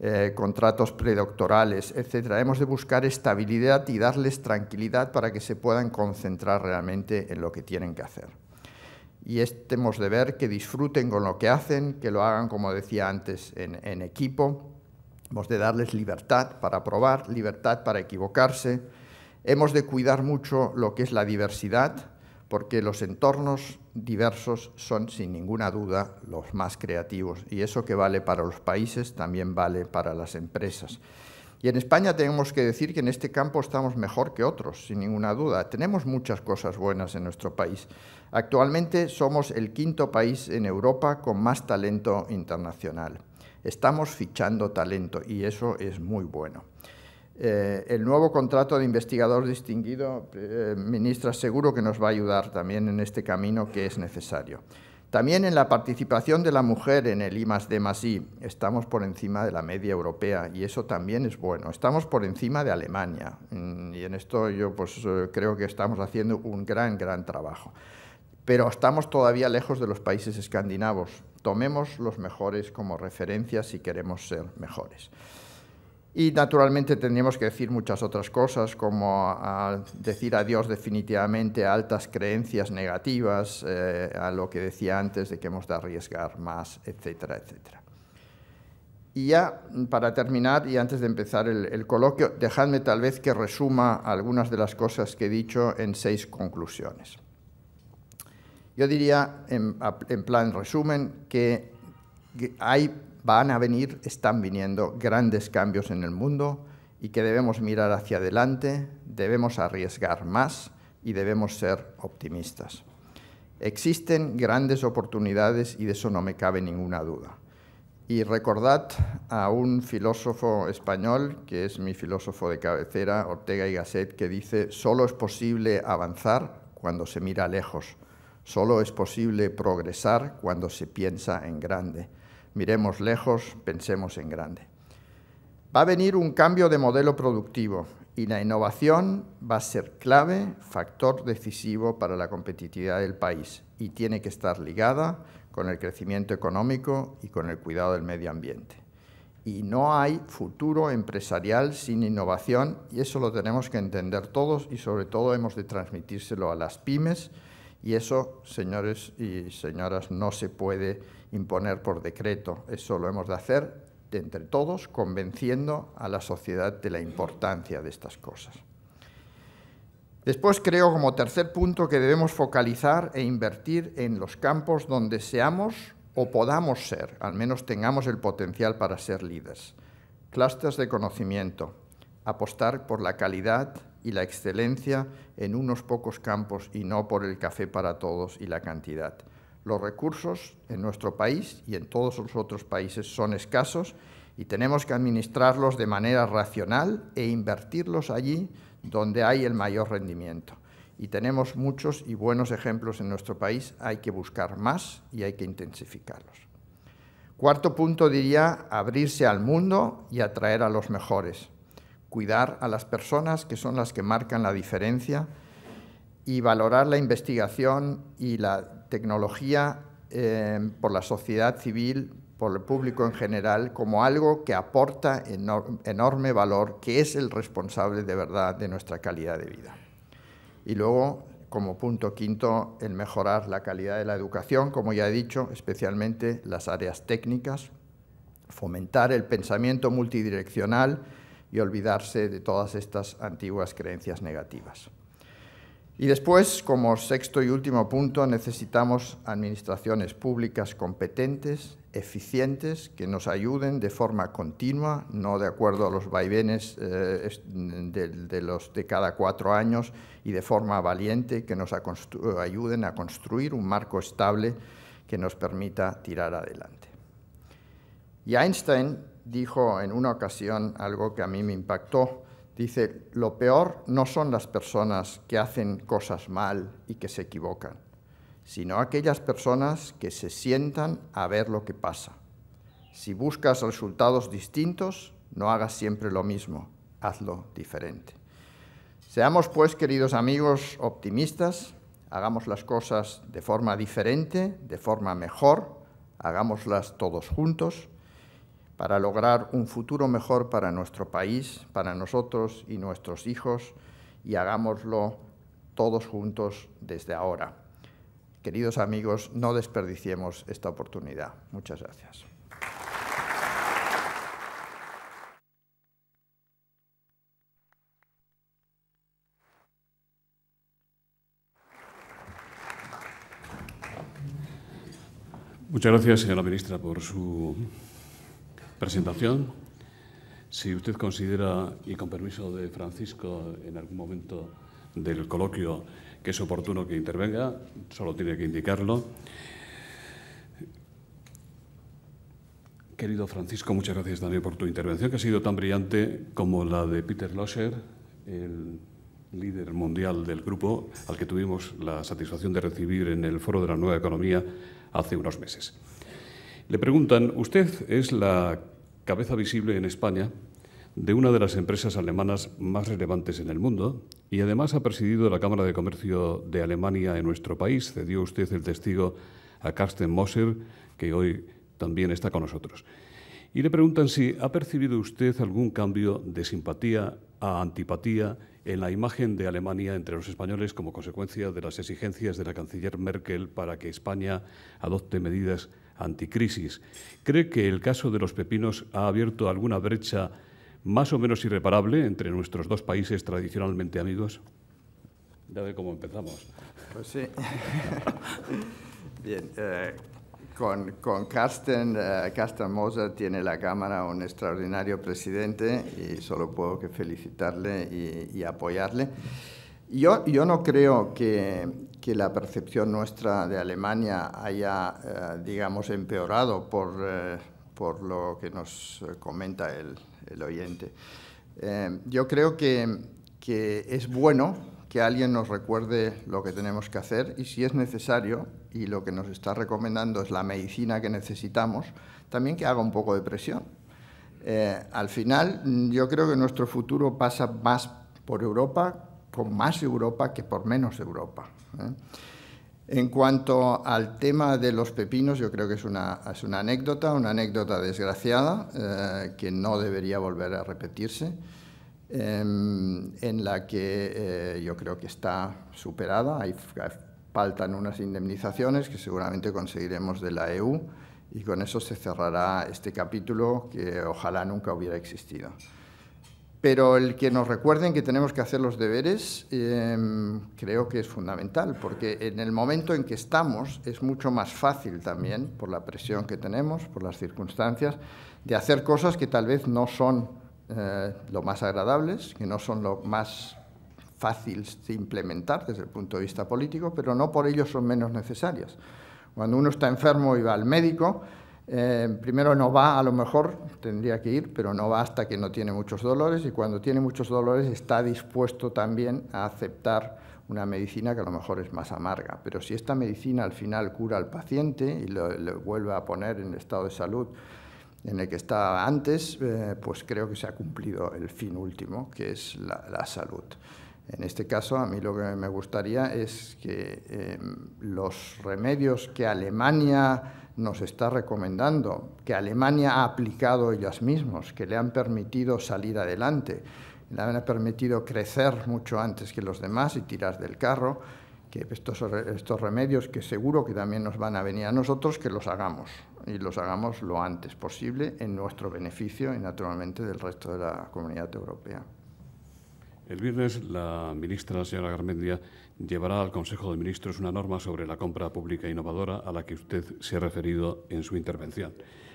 eh, contratos predoctorales, etc. Hemos de buscar estabilidad y darles tranquilidad para que se puedan concentrar realmente en lo que tienen que hacer. Y este hemos de ver que disfruten con lo que hacen, que lo hagan, como decía antes, en equipo. Hemos de darles libertad para probar, libertad para equivocarse, Hemos de cuidar mucho lo que es la diversidad, porque los entornos diversos son sin ninguna duda los más creativos y eso que vale para los países también vale para las empresas. Y en España tenemos que decir que en este campo estamos mejor que otros, sin ninguna duda. Tenemos muchas cosas buenas en nuestro país. Actualmente somos el quinto país en Europa con más talento internacional. Estamos fichando talento y eso es muy bueno. Eh, el nuevo contrato de investigador distinguido, eh, ministra, seguro que nos va a ayudar también en este camino que es necesario. También en la participación de la mujer en el I D I, estamos por encima de la media europea y eso también es bueno. Estamos por encima de Alemania mm, y en esto yo pues, eh, creo que estamos haciendo un gran, gran trabajo. Pero estamos todavía lejos de los países escandinavos. Tomemos los mejores como referencia si queremos ser mejores. Y naturalmente tendríamos que decir muchas otras cosas, como decir adiós definitivamente a altas creencias negativas, eh, a lo que decía antes de que hemos de arriesgar más, etcétera, etcétera. Y ya para terminar y antes de empezar el, coloquio, dejadme tal vez que resuma algunas de las cosas que he dicho en seis conclusiones. Yo diría, en, en plan resumen, que hay van a venir, están viniendo grandes cambios en el mundo y que debemos mirar hacia adelante, debemos arriesgar más y debemos ser optimistas. Existen grandes oportunidades y de eso no me cabe ninguna duda. Y recordad a un filósofo español, que es mi filósofo de cabecera, Ortega y Gasset, que dice, solo es posible avanzar cuando se mira lejos, solo es posible progresar cuando se piensa en grande miremos lejos, pensemos en grande. Va a venir un cambio de modelo productivo y la innovación va a ser clave, factor decisivo para la competitividad del país y tiene que estar ligada con el crecimiento económico y con el cuidado del medio ambiente. Y no hay futuro empresarial sin innovación y eso lo tenemos que entender todos y sobre todo hemos de transmitírselo a las pymes y eso, señores y señoras, no se puede imponer por decreto. Eso lo hemos de hacer entre todos, convenciendo a la sociedad de la importancia de estas cosas. Después creo como tercer punto que debemos focalizar e invertir en los campos donde seamos o podamos ser, al menos tengamos el potencial para ser líderes. Clusters de conocimiento, apostar por la calidad y la excelencia en unos pocos campos y no por el café para todos y la cantidad. Los recursos en nuestro país y en todos los otros países son escasos y tenemos que administrarlos de manera racional e invertirlos allí donde hay el mayor rendimiento. Y tenemos muchos y buenos ejemplos en nuestro país, hay que buscar más y hay que intensificarlos. Cuarto punto diría abrirse al mundo y atraer a los mejores, cuidar a las personas que son las que marcan la diferencia y valorar la investigación y la tecnología eh, por la sociedad civil, por el público en general, como algo que aporta enorme valor, que es el responsable de verdad de nuestra calidad de vida. Y luego, como punto quinto, el mejorar la calidad de la educación, como ya he dicho, especialmente las áreas técnicas, fomentar el pensamiento multidireccional y olvidarse de todas estas antiguas creencias negativas. Y después, como sexto y último punto, necesitamos administraciones públicas competentes, eficientes, que nos ayuden de forma continua, no de acuerdo a los vaivenes eh, de, los, de cada cuatro años, y de forma valiente, que nos ayuden a construir un marco estable que nos permita tirar adelante. Y Einstein dijo en una ocasión algo que a mí me impactó, Dice, lo peor no son las personas que hacen cosas mal y que se equivocan, sino aquellas personas que se sientan a ver lo que pasa. Si buscas resultados distintos, no hagas siempre lo mismo, hazlo diferente. Seamos pues, queridos amigos, optimistas, hagamos las cosas de forma diferente, de forma mejor, hagámoslas todos juntos para lograr un futuro mejor para nuestro país, para nosotros y nuestros hijos, y hagámoslo todos juntos desde ahora. Queridos amigos, no desperdiciemos esta oportunidad. Muchas gracias. Muchas gracias, señora ministra, por su presentación. Si usted considera, y con permiso de Francisco, en algún momento del coloquio que es oportuno que intervenga, solo tiene que indicarlo. Querido Francisco, muchas gracias también por tu intervención, que ha sido tan brillante como la de Peter Loscher, el líder mundial del grupo, al que tuvimos la satisfacción de recibir en el Foro de la Nueva Economía hace unos meses. Le preguntan, usted es la cabeza visible en España de una de las empresas alemanas más relevantes en el mundo y además ha presidido la Cámara de Comercio de Alemania en nuestro país. Cedió usted el testigo a Carsten Moser, que hoy también está con nosotros. Y le preguntan si ha percibido usted algún cambio de simpatía a antipatía en la imagen de Alemania entre los españoles como consecuencia de las exigencias de la canciller Merkel para que España adopte medidas anticrisis. ¿Cree que el caso de los pepinos ha abierto alguna brecha más o menos irreparable entre nuestros dos países tradicionalmente amigos? Ya ve cómo empezamos. Pues sí. <laughs> Bien, eh, con, con, Carsten, eh, Carsten Moser tiene la Cámara un extraordinario presidente y solo puedo que felicitarle y, y apoyarle. Yo, yo no creo que, que la percepción nuestra de Alemania haya, eh, digamos, empeorado por, eh, por, lo que nos eh, comenta el, el oyente. yo creo que, que es bueno que alguien nos recuerde lo que tenemos que hacer y si es necesario, y lo que nos está recomendando es la medicina que necesitamos, también que haga un poco de presión. al final, yo creo que nuestro futuro pasa más por Europa más Europa que por menos Europa. ¿eh? En cuanto al tema de los pepinos, yo creo que es una, anécdota, una anécdota desgraciada eh, que no debería volver a repetirse, em, en la que eh, yo creo que está superada. Hay, faltan unas indemnizaciones que seguramente conseguiremos de la EU y con eso se cerrará este capítulo que ojalá nunca hubiera existido pero el que nos recuerden que tenemos que hacer los deberes em, creo que es fundamental, porque en el momento en que estamos es mucho más fácil también, por la presión que tenemos, por las circunstancias, de hacer cosas que tal vez no son eh, lo más agradables, que no son lo más fáciles de implementar desde el punto de vista político, pero no por ello son menos necesarias. Cuando uno está enfermo y va al médico, eh, primero no va, a lo mejor tendría que ir, pero no va hasta que no tiene muchos dolores y cuando tiene muchos dolores está dispuesto también a aceptar una medicina que a lo mejor es más amarga. Pero si esta medicina al final cura al paciente y lo, vuelve a poner en el estado de salud en el que estaba antes, eh, pues creo que se ha cumplido el fin último, que es la, salud. En este caso, a mí lo que me gustaría es que eh, los remedios que Alemania nos está recomendando, que Alemania ha aplicado ellas mismos, que le han permitido salir adelante, le han permitido crecer mucho antes que los demás y tirar del carro, que estos, estos remedios que seguro que también nos van a venir a nosotros, que los hagamos y los hagamos lo antes posible en nuestro beneficio y naturalmente del resto de la comunidad europea. El viernes, la ministra, la señora Garmendia, llevará al Consejo de Ministros una norma sobre la compra pública innovadora a la que usted se ha referido en su intervención.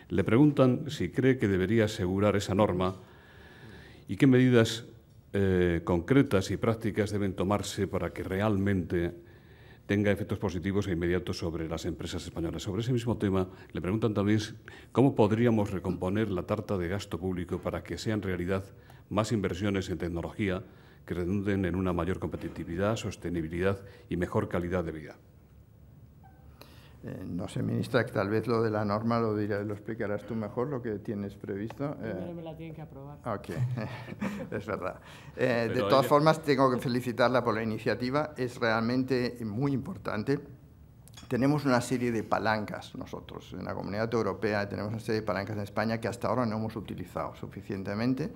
Le preguntan si cree que debería asegurar esa norma y qué medidas eh, concretas y prácticas deben tomarse para que realmente tenga efectos positivos e inmediatos sobre las empresas españolas. Sobre ese mismo tema, le preguntan también cómo podríamos recomponer la tarta de gasto público para que sean realidad más inversiones en tecnología, que redunden en una mayor competitividad, sostenibilidad y mejor calidad de vida. Eh, no sé, ministra, que tal vez lo de la norma lo, lo explicarás tú mejor, lo que tienes previsto. Primero eh, me la tienen que aprobar. Ok, <laughs> es verdad. Eh, de todas formas, tengo que felicitarla por la iniciativa. Es realmente muy importante. Tenemos una serie de palancas nosotros en la Comunidad Europea, tenemos una serie de palancas en España que hasta ahora no hemos utilizado suficientemente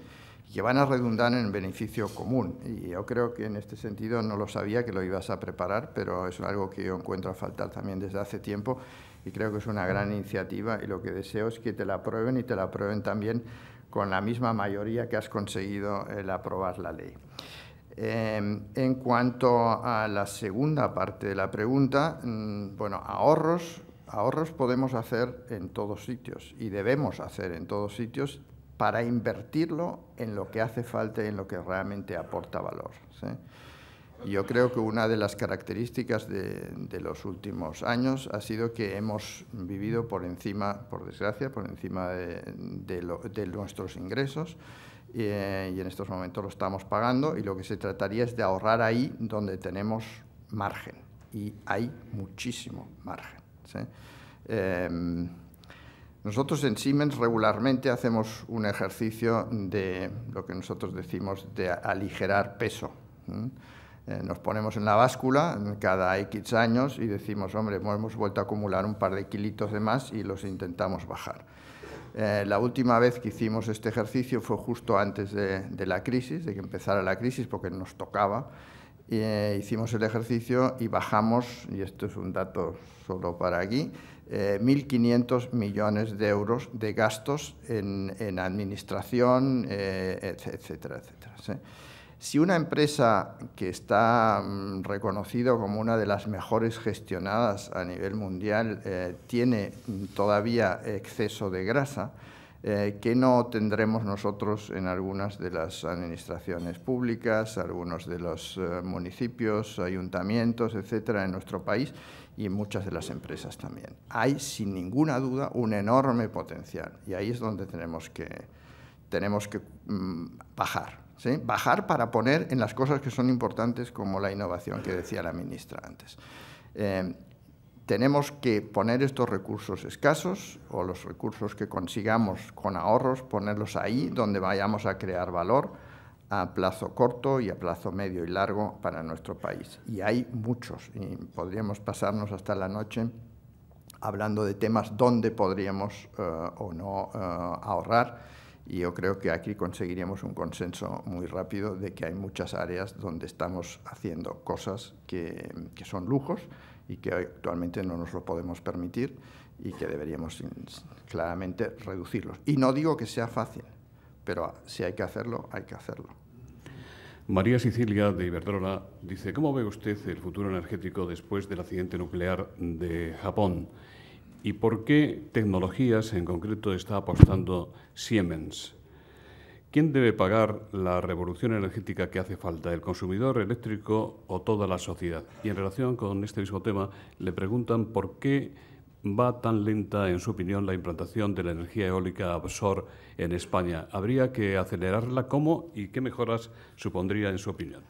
y que van a redundar en beneficio común. Y yo creo que en este sentido no lo sabía que lo ibas a preparar, pero es algo que yo encuentro a faltar también desde hace tiempo y creo que es una gran iniciativa y lo que deseo es que te la aprueben y te la aprueben también con la misma mayoría que has conseguido el aprobar la ley. Em, en cuanto a la segunda parte de la pregunta, mm, bueno, ahorros, ahorros podemos hacer en todos sitios y debemos hacer en todos sitios para invertirlo en lo que hace falta y en lo que realmente aporta valor. Yo creo que una de las características de, los últimos años ha sido que hemos vivido por encima, por desgracia, por encima de, nuestros ingresos eh, y en estos momentos lo estamos pagando y lo que se trataría es de ahorrar ahí donde tenemos margen y hay muchísimo margen. Em, nosotros en Siemens regularmente hacemos un ejercicio de lo que nosotros decimos de aligerar peso. Eh, nos ponemos en la báscula cada X años y decimos, hombre, hemos vuelto a acumular un par de kilitos de más y los intentamos bajar. Eh, la última vez que hicimos este ejercicio fue justo antes de, la crisis, de que empezara la crisis, porque nos tocaba. Eh, hicimos el ejercicio y bajamos, y esto es un dato solo para aquí, 1.500 eh, millones de euros de gastos en, administración, eh, etcétera, etcétera. Si una empresa que está mm, reconocida como una de las mejores gestionadas a nivel mundial eh, tiene mm, todavía exceso de grasa, eh, que no tendremos nosotros en algunas de las administraciones públicas, algunos de los eh, municipios, ayuntamientos, etcétera, en nuestro país y en muchas de las empresas también. Hay, sin ninguna duda, un enorme potencial y ahí es donde tenemos que, tenemos que mm, bajar. Bajar para poner en las cosas que son importantes como la innovación que decía la ministra antes. Eh, tenemos que poner estos recursos escasos o los recursos que consigamos con ahorros, ponerlos ahí donde vayamos a crear valor a plazo corto y a plazo medio y largo para nuestro país. Y hay muchos, y podríamos pasarnos hasta la noche hablando de temas donde podríamos eh, o no eh, ahorrar. Y yo creo que aquí conseguiríamos un consenso muy rápido de que hay muchas áreas donde estamos haciendo cosas que son lujos y que actualmente no nos lo podemos permitir y que deberíamos claramente reducirlos. Y no digo que sea fácil, pero si hay que hacerlo, hay que hacerlo. María Sicilia de Iberdrola dice, ¿cómo ve usted el futuro energético después del accidente nuclear de Japón? ¿Y por qué tecnologías en concreto está apostando Siemens? ¿Quién debe pagar la revolución energética que hace falta, el consumidor eléctrico o toda la sociedad? Y en relación con este mismo tema, le preguntan por qué va tan lenta, en su opinión, la implantación de la energía eólica absor en España. ¿Habría que acelerarla? ¿Cómo y qué mejoras supondría, en su opinión?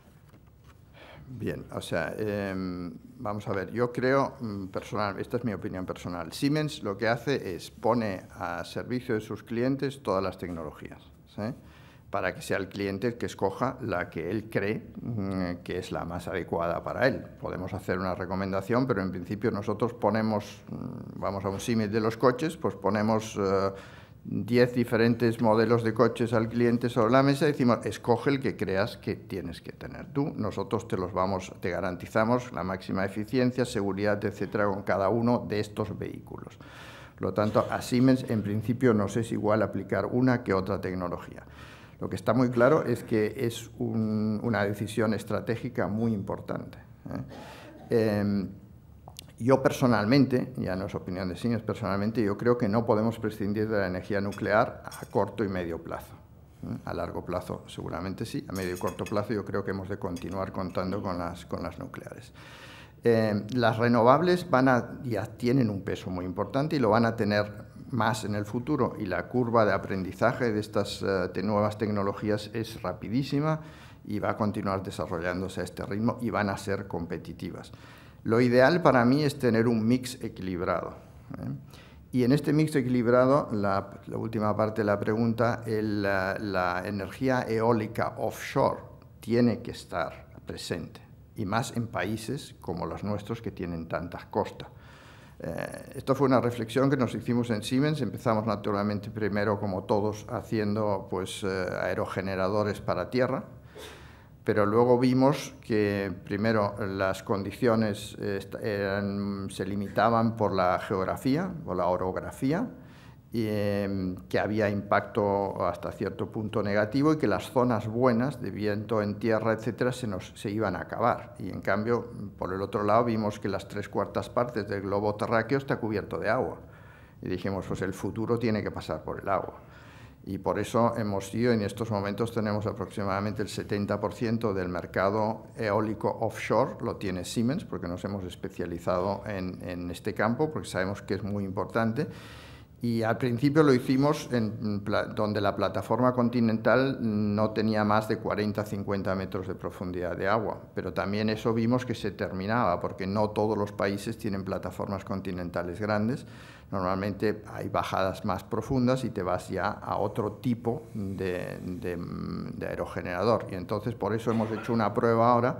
Bien, o sea, em, vamos a ver, yo creo mm, personal, esta es mi opinión personal, Siemens lo que hace es pone a servicio de sus clientes todas las tecnologías para que sea el cliente el que escoja la que él cree mm, que es la más adecuada para él. Podemos hacer una recomendación, pero en principio nosotros ponemos, mm, vamos a un símil de los coches, pues ponemos... 10 eh, diferentes modelos de coches al cliente sobre la mesa y decimos, escoge el que creas que tienes que tener tú. Nosotros te los vamos, te garantizamos la máxima eficiencia, seguridad, etcétera, con cada uno de estos vehículos. Por lo tanto, a Siemens en principio nos es igual aplicar una que otra tecnología. Lo que está muy claro es que es una decisión estratégica muy importante. ¿eh? Em, yo personalmente, ya no es opinión de Siemens, personalmente yo creo que no podemos prescindir de la energía nuclear a corto y medio plazo. ¿eh? A largo plazo seguramente sí, a medio y corto plazo yo creo que hemos de continuar contando con las, con las nucleares. Em, las renovables van a, ya tienen un peso muy importante y lo van a tener más en el futuro y la curva de aprendizaje de estas de eh, nuevas tecnologías es rapidísima y va a continuar desarrollándose a este ritmo y van a ser competitivas. Lo ideal para mí es tener un mix equilibrado. ¿eh? Y en este mix equilibrado, la, última parte de la pregunta, eh, la energía eólica offshore tiene que estar presente, y más en países como los nuestros que tienen tantas costas. Eh, esto fue una reflexión que nos hicimos en Siemens. Empezamos naturalmente primero, como todos, haciendo pues, eh, aerogeneradores para tierra, pero luego vimos que primero las condiciones eh, se limitaban por la geografía o la orografía eh, que había impacto hasta cierto punto negativo y que las zonas buenas de viento en tierra, etcétera, se, nos, se iban a acabar. Y en cambio, por el otro lado, vimos que las tres cuartas partes del globo terráqueo está cubierto de agua. Y dijimos, pues el futuro tiene que pasar por el agua. Y por eso hemos ido, en estos momentos tenemos aproximadamente el 70% del mercado eólico offshore, lo tiene Siemens, porque nos hemos especializado en, en este campo, porque sabemos que es muy importante y al principio lo hicimos en, donde la plataforma continental no tenía más de 40-50 metros de profundidad de agua, pero también eso vimos que se terminaba, porque no todos los países tienen plataformas continentales grandes. Normalmente hay bajadas más profundas y te vas ya a otro tipo de aerogenerador. Y entonces por eso hemos hecho una prueba ahora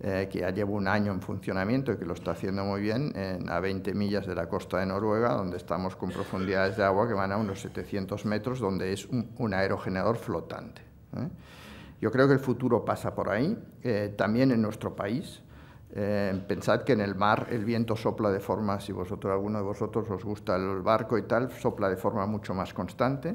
eh, que ya lleva un año en funcionamiento y que lo está haciendo muy bien, a 20 millas de la costa de Noruega, donde estamos con profundidades de agua que van a unos 700 metros, donde es un, aerogenerador flotante. ¿eh? Yo creo que el futuro pasa por ahí, eh, también en nuestro país. pensad que en el mar el viento sopla de forma, si vosotros, alguno de vosotros os gusta el barco y tal, sopla de forma mucho más constante,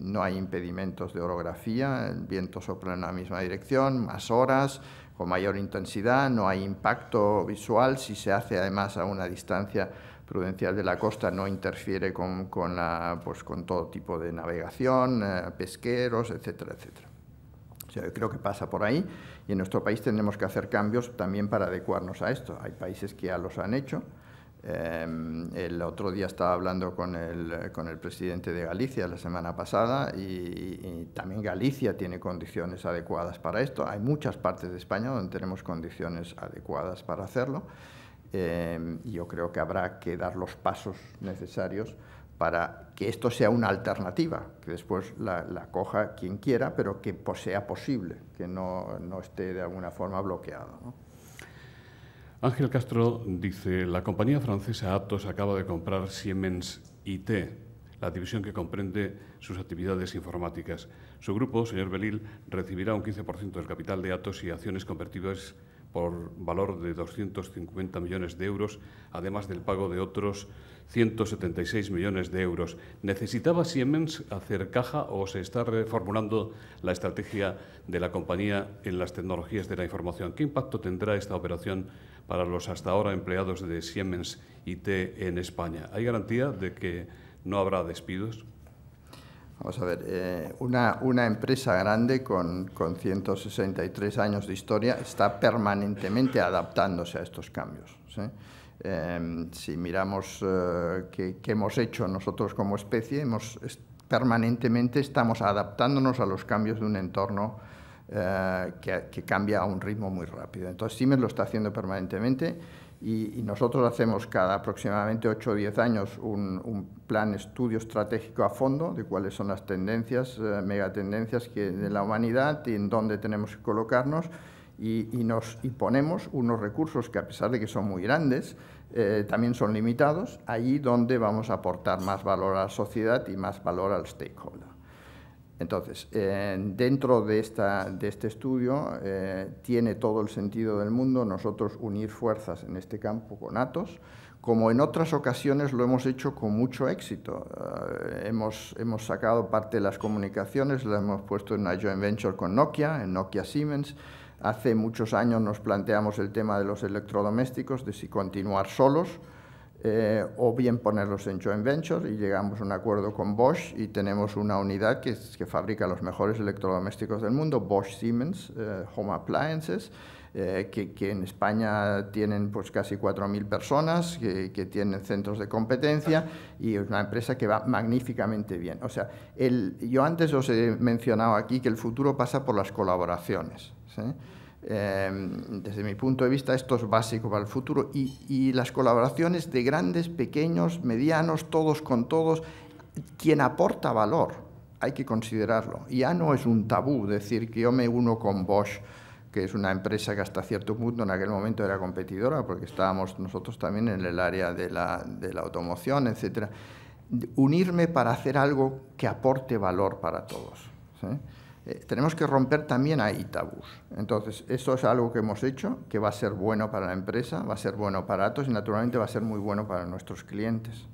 no hay impedimentos de orografía, el viento sopla en la misma dirección, más horas, con mayor intensidad, no hay impacto visual, si se hace además a una distancia prudencial de la costa, no interfiere con, con, pues, todo tipo de navegación, eh, pesqueros, etcétera, etcétera. creo que pasa por ahí y en nuestro país tenemos que hacer cambios también para adecuarnos a esto. Hay países que ya los han hecho, Em, el otro día estaba hablando con el, con el, presidente de Galicia la semana pasada y, también Galicia tiene condiciones adecuadas para esto. Hay muchas partes de España donde tenemos condiciones adecuadas para hacerlo. Em, yo creo que habrá que dar los pasos necesarios para que esto sea una alternativa, que después la, la coja quien quiera, pero que sea posible, que no, esté de alguna forma bloqueado. Ángel Castro dice, la compañía francesa Atos acaba de comprar Siemens IT, la división que comprende sus actividades informáticas. Su grupo, señor Belil, recibirá un 15% del capital de Atos y acciones convertidas por valor de 250 millones de euros, además del pago de otros 176 millones de euros. ¿Necesitaba Siemens hacer caja o se está reformulando la estrategia de la compañía en las tecnologías de la información? ¿Qué impacto tendrá esta operación para los hasta ahora empleados de Siemens IT en España. ¿Hay garantía de que no habrá despidos? Vamos a ver, eh, una, una, empresa grande con, con 163 años de historia está permanentemente adaptándose a estos cambios. Em, si miramos eh, qué, hemos hecho nosotros como especie, hemos, permanentemente estamos adaptándonos a los cambios de un entorno eh, que, cambia a un ritmo muy rápido. Entonces Siemens lo está haciendo permanentemente y, nosotros hacemos cada aproximadamente 8 o 10 años un, plan estudio estratégico a fondo de cuáles son las tendencias, eh, megatendencias que, de la humanidad y en dónde tenemos que colocarnos. Y, nos, ponemos unos recursos que a pesar de que son muy grandes, eh, también son limitados, allí donde vamos a aportar más valor a la sociedad y más valor al stakeholder. Entonces, eh, dentro de, este estudio eh, tiene todo el sentido del mundo nosotros unir fuerzas en este campo con Atos, como en otras ocasiones lo hemos hecho con mucho éxito. Eh, hemos, sacado parte de las comunicaciones, las hemos puesto en una joint venture con Nokia, en Nokia Siemens. Hace muchos años nos planteamos el tema de los electrodomésticos, de si continuar solos eh, o bien ponerlos en joint venture y llegamos a un acuerdo con Bosch y tenemos una unidad que, que fabrica los mejores electrodomésticos del mundo, Bosch Siemens eh, Home Appliances, eh, que, en España tienen pues, casi 4.000 personas, que, tienen centros de competencia y es una empresa que va magníficamente bien. O sea, yo antes os he mencionado aquí que el futuro pasa por las colaboraciones. Em, desde mi punto de vista, esto es básico para el futuro y, las colaboraciones de grandes, pequeños, medianos, todos con todos, quien aporta valor hay que considerarlo. Ya no es un tabú decir que yo me uno con Bosch, que es una empresa que hasta cierto punto en aquel momento era competidora, porque estábamos nosotros también en el área de la, automoción, etc. Unirme para hacer algo que aporte valor para todos. Eh, tenemos que romper también ahí tabús. Entonces, eso es algo que hemos hecho, que va a ser bueno para la empresa, va a ser bueno para Atos y naturalmente va a ser muy bueno para nuestros clientes.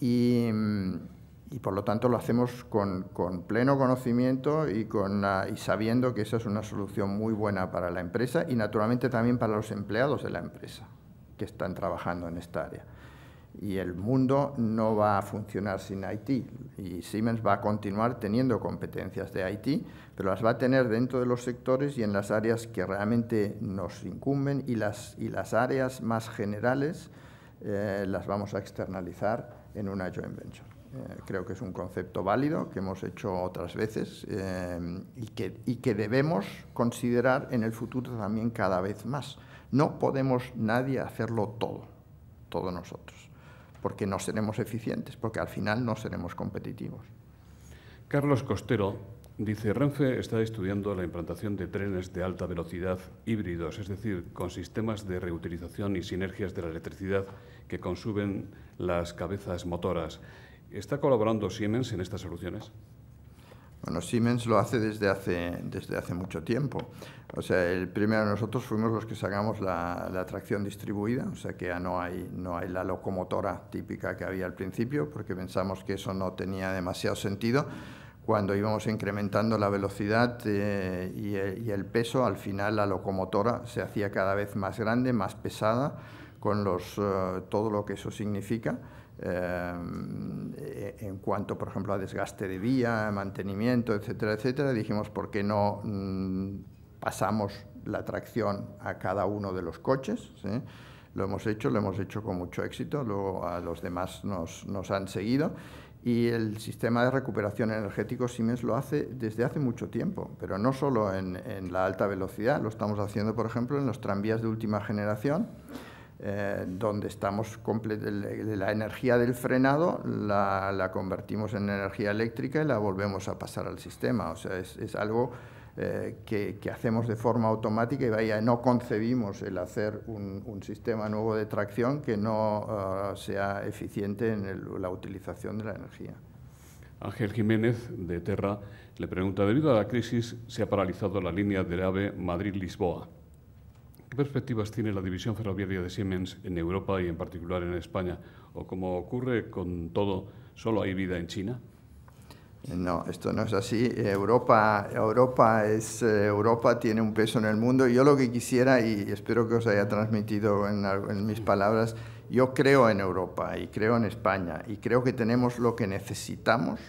Mm, y, por lo tanto lo hacemos con, pleno conocimiento y, con, y sabiendo que esa es una solución muy buena para la empresa y naturalmente también para los empleados de la empresa que están trabajando en esta área y el mundo no va a funcionar sin IT Y Siemens va a continuar teniendo competencias de IT, pero las va a tener dentro de los sectores y en las áreas que realmente nos incumben y las, y las áreas más generales eh, las vamos a externalizar en una joint venture. Eh, creo que es un concepto válido que hemos hecho otras veces eh, y, que, y que debemos considerar en el futuro también cada vez más. No podemos nadie hacerlo todo, todos nosotros porque no seremos eficientes, porque al final no seremos competitivos. Carlos Costero dice, Renfe está estudiando la implantación de trenes de alta velocidad híbridos, es decir, con sistemas de reutilización y sinergias de la electricidad que consumen las cabezas motoras. ¿Está colaborando Siemens en estas soluciones? Bueno, Siemens lo hace desde hace, mucho tiempo. O sea, el primero nosotros fuimos los que sacamos la, la, tracción distribuida, o sea que ya no hay, la locomotora típica que había al principio, porque pensamos que eso no tenía demasiado sentido. Cuando íbamos incrementando la velocidad eh, y, el, peso, al final la locomotora se hacía cada vez más grande, más pesada, con los, eh, todo lo que eso significa eh, en cuanto, por ejemplo, a desgaste de vía, mantenimiento, etcétera, etcétera, dijimos, ¿por qué no mm, pasamos la tracción a cada uno de los coches? Lo hemos hecho, lo hemos hecho con mucho éxito, luego a los demás nos, han seguido. Y el sistema de recuperación energético Siemens lo hace desde hace mucho tiempo, pero no solo en, en la alta velocidad, lo estamos haciendo, por ejemplo, en los tranvías de última generación eh, donde estamos la energía del frenado la, convertimos en energía eléctrica y la volvemos a pasar al sistema. O sea, es, algo eh, que, hacemos de forma automática y vaya, no concebimos el hacer un, sistema nuevo de tracción que no ah, sea eficiente en la utilización de la energía. Ángel Jiménez, de Terra, le pregunta, debido a la crisis se ha paralizado la línea del AVE Madrid-Lisboa. ¿Qué perspectivas tiene la división ferroviaria de Siemens en Europa y en particular en España? ¿O como ocurre con todo, solo hay vida en China? Eh, no, esto no es así. Europa, Europa, es, eh, Europa tiene un peso en el mundo. Yo lo que quisiera, y espero que os haya transmitido en, en, mis palabras, yo creo en Europa y creo en España y creo que tenemos lo que necesitamos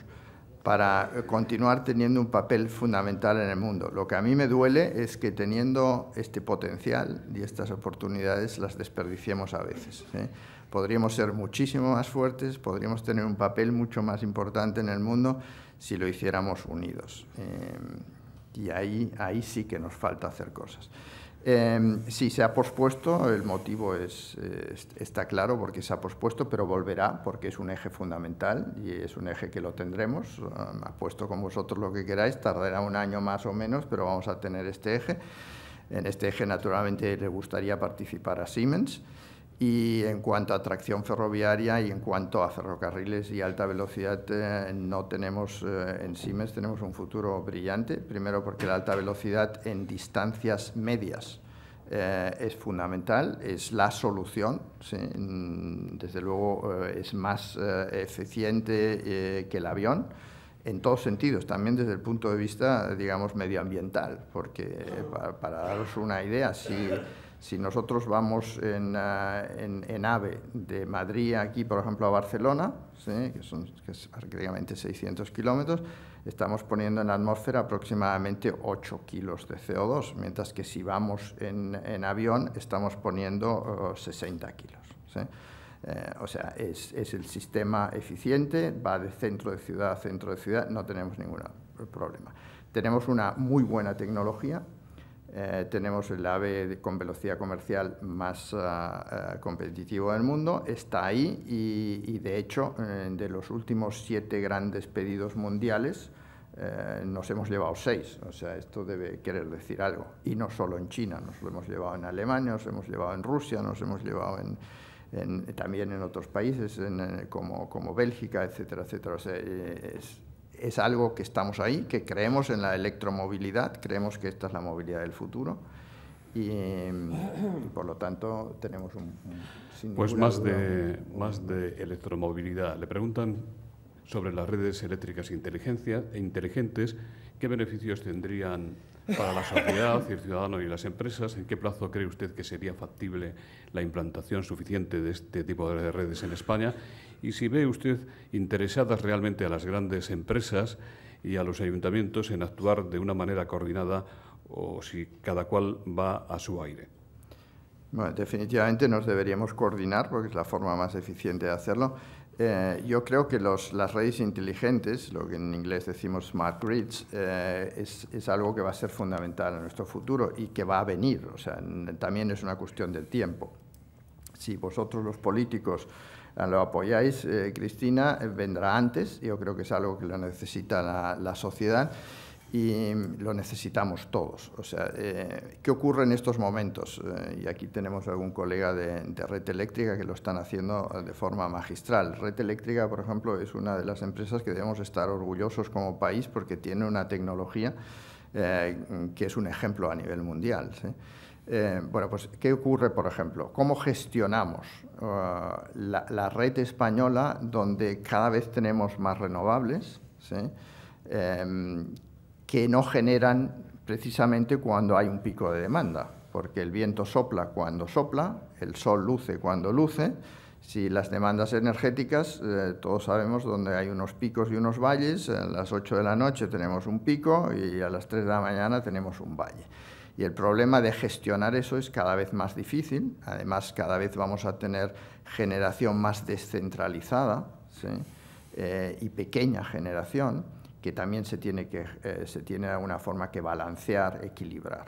para eh, continuar teniendo un papel fundamental en el mundo. Lo que a mí me duele es que teniendo este potencial y estas oportunidades las desperdiciemos a veces. ¿eh? Podríamos ser muchísimo más fuertes, podríamos tener un papel mucho más importante en el mundo si lo hiciéramos unidos. Eh, y ahí, ahí sí que nos falta hacer cosas. Eh, sí, se ha pospuesto, el motivo está claro porque se ha pospuesto, pero volverá porque es un eje fundamental y es un eje que lo tendremos. Em, Apuesto con vosotros lo que queráis, tardará un año más o menos, pero vamos a tener este eje. En este eje, naturalmente, le gustaría participar a Siemens. Y en cuanto a tracción ferroviaria y en cuanto a ferrocarriles y alta velocidad, eh, no tenemos eh, en Siemens, tenemos un futuro brillante. Primero porque la alta velocidad en distancias medias eh, es fundamental, es la solución. Mm, desde luego es más eficiente que el avión en todos sentidos, también desde el punto de vista, digamos, medioambiental, porque para, para daros una idea, si si nosotros vamos eh, en, AVE de Madrid aquí, por ejemplo, a Barcelona, que, son, es prácticamente 600 kilómetros, estamos poniendo en la atmósfera aproximadamente 8 kilos de CO2, mientras que si vamos en, avión estamos poniendo 60 kilos. Eh, o sea, es, el sistema eficiente, va de centro de ciudad a centro de ciudad, no tenemos ningún problema. Tenemos una muy buena tecnología, eh, tenemos el AVE con velocidad comercial más ah, ah, competitivo del mundo, está ahí y, de hecho de los últimos siete grandes pedidos mundiales eh, nos hemos llevado seis, o sea, esto debe querer decir algo. Y no solo en China, nos lo hemos llevado en Alemania, nos hemos llevado en Rusia, nos hemos llevado también en otros países eh, como, como, Bélgica, etcétera, etcétera. O es, es algo que estamos ahí, que creemos en la electromovilidad, creemos que esta es la movilidad del futuro. Y, por lo tanto tenemos un... pues más de, más de electromovilidad. Le preguntan sobre las redes eléctricas inteligencia, e inteligentes, qué beneficios tendrían para la sociedad, el ciudadano y las empresas, en qué plazo cree usted que sería factible la implantación suficiente de este tipo de redes en España y si ve usted interesadas realmente a las grandes empresas y a los ayuntamientos en actuar de una manera coordinada o si cada cual va a su aire. Bueno, definitivamente nos deberíamos coordinar porque es la forma más eficiente de hacerlo. Eh, yo creo que las redes inteligentes, lo que en inglés decimos smart grids, eh, es, es, algo que va a ser fundamental en nuestro futuro y que va a venir. O sea, también es una cuestión del tiempo. Si vosotros los políticos Ah, lo apoyáis, eh, Cristina, eh, vendrá antes. Yo creo que es algo que lo necesita la, sociedad y lo necesitamos todos. O sea, eh, ¿qué ocurre en estos momentos? y aquí tenemos algún colega de, Red Eléctrica que lo están haciendo de forma magistral. Red Eléctrica, por ejemplo, es una de las empresas que debemos estar orgullosos como país porque tiene una tecnología que es un ejemplo a nivel mundial. Eh, bueno, pues, ¿qué ocurre, por ejemplo? ¿Cómo gestionamos uh, la, red española donde cada vez tenemos más renovables em, que no generan precisamente cuando hay un pico de demanda? Porque el viento sopla cuando sopla, el sol luce cuando luce. Si las demandas energéticas, eh, todos sabemos donde hay unos picos y unos valles, a las 8 de la noche tenemos un pico y a las 3 de la mañana tenemos un valle. Y el problema de gestionar eso es cada vez más difícil. Además, cada vez vamos a tener generación más descentralizada eh, y pequeña generación, que también se tiene, que, eh, se tiene forma que balancear, equilibrar.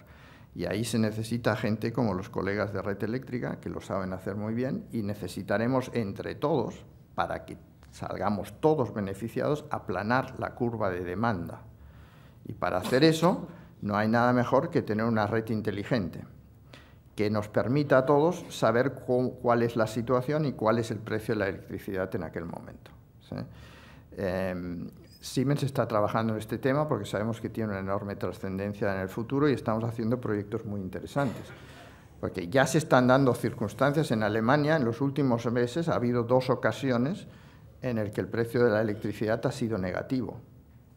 Y ahí se necesita gente como los colegas de Red Eléctrica, que lo saben hacer muy bien, y necesitaremos entre todos, para que salgamos todos beneficiados, aplanar la curva de demanda. Y para hacer eso no hay nada mejor que tener una red inteligente que nos permita a todos saber cuál es la situación y cuál es el precio de la electricidad en aquel momento. Em, Siemens está trabajando en este tema porque sabemos que tiene una enorme trascendencia en el futuro y estamos haciendo proyectos muy interesantes. Porque ya se están dando circunstancias en Alemania, en los últimos meses ha habido dos ocasiones en el que el precio de la electricidad ha sido negativo.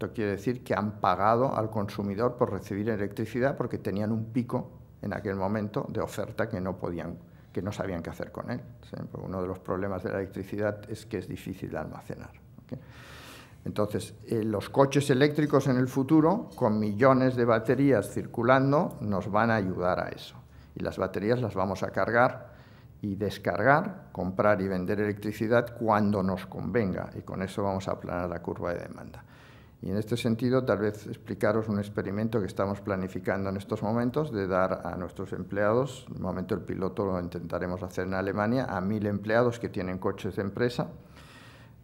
Esto quiere decir que han pagado al consumidor por recibir electricidad porque tenían un pico en aquel momento de oferta que no podían que no sabían qué hacer con él. Uno de los problemas de la electricidad es que es difícil de almacenar. Entonces, eh, los coches eléctricos en el futuro, con millones de baterías circulando, nos van a ayudar a eso. Y las baterías las vamos a cargar y descargar, comprar y vender electricidad cuando nos convenga. Y con eso vamos a aplanar la curva de demanda. Y en este sentido, tal vez explicaros un experimento que estamos planificando en estos momentos de dar a nuestros empleados, en el momento el piloto lo intentaremos hacer en Alemania, a mil empleados que tienen coches de empresa,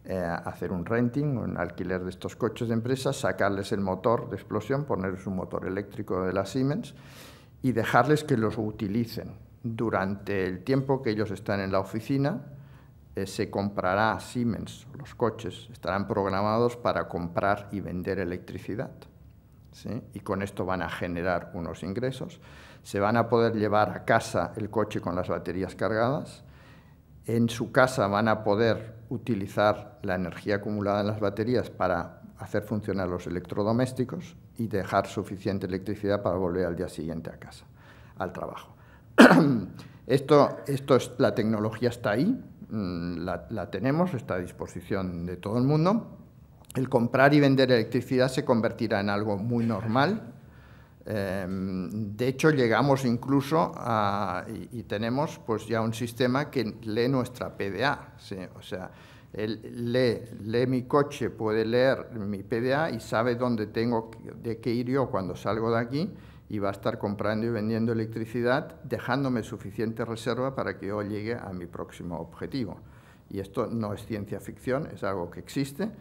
eh, hacer un renting, un alquiler de estos coches de empresa, sacarles el motor de explosión, ponerles un motor eléctrico de la Siemens y dejarles que los utilicen durante el tiempo que ellos están en la oficina eh, se comprará Siemens los coches, estarán programados para comprar y vender electricidad. Y con esto van a generar unos ingresos. Se van a poder llevar a casa el coche con las baterías cargadas. En su casa van a poder utilizar la energía acumulada en las baterías para hacer funcionar los electrodomésticos y dejar suficiente electricidad para volver al día siguiente a casa, al trabajo. <clears throat> esto es, la tecnología está ahí, Mm, la, tenemos, está a disposición de todo el mundo. El comprar y vender electricidad se convertirá en algo muy normal. Em, de hecho, llegamos incluso a, y, tenemos pues, ya un sistema que lee nuestra PDA. O sea, lee, lee, mi coche, puede leer mi PDA y sabe dónde tengo de qué ir yo cuando salgo de aquí y va a estar comprando y vendiendo electricidad dejándome suficiente reserva para que yo llegue a mi próximo objetivo. Y esto no es ciencia ficción, es algo que existe.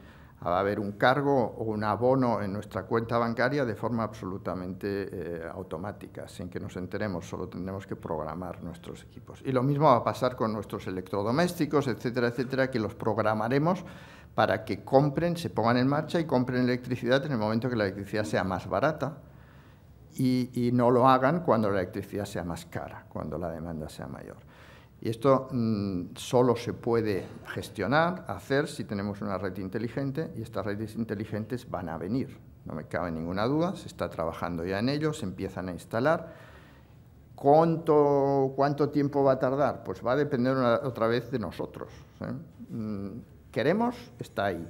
Va a haber un cargo o un abono en nuestra cuenta bancaria de forma absolutamente eh, automática, sin que nos enteremos, solo tendremos que programar nuestros equipos. Y lo mismo va a pasar con nuestros electrodomésticos, etcétera, etcétera, que los programaremos para que compren, se pongan en marcha y compren electricidad en el momento que la electricidad sea más barata y, no lo hagan cuando la electricidad sea más cara, cuando la demanda sea mayor. Y esto mm, solo se puede gestionar, hacer, si tenemos una red inteligente, y estas redes inteligentes van a venir, no me cabe ninguna duda, se está trabajando ya en ello, se empiezan a instalar. ¿Cuánto, cuánto tiempo va a tardar? Pues va a depender otra vez de nosotros. ¿eh? Mm, ¿Queremos? Está ahí.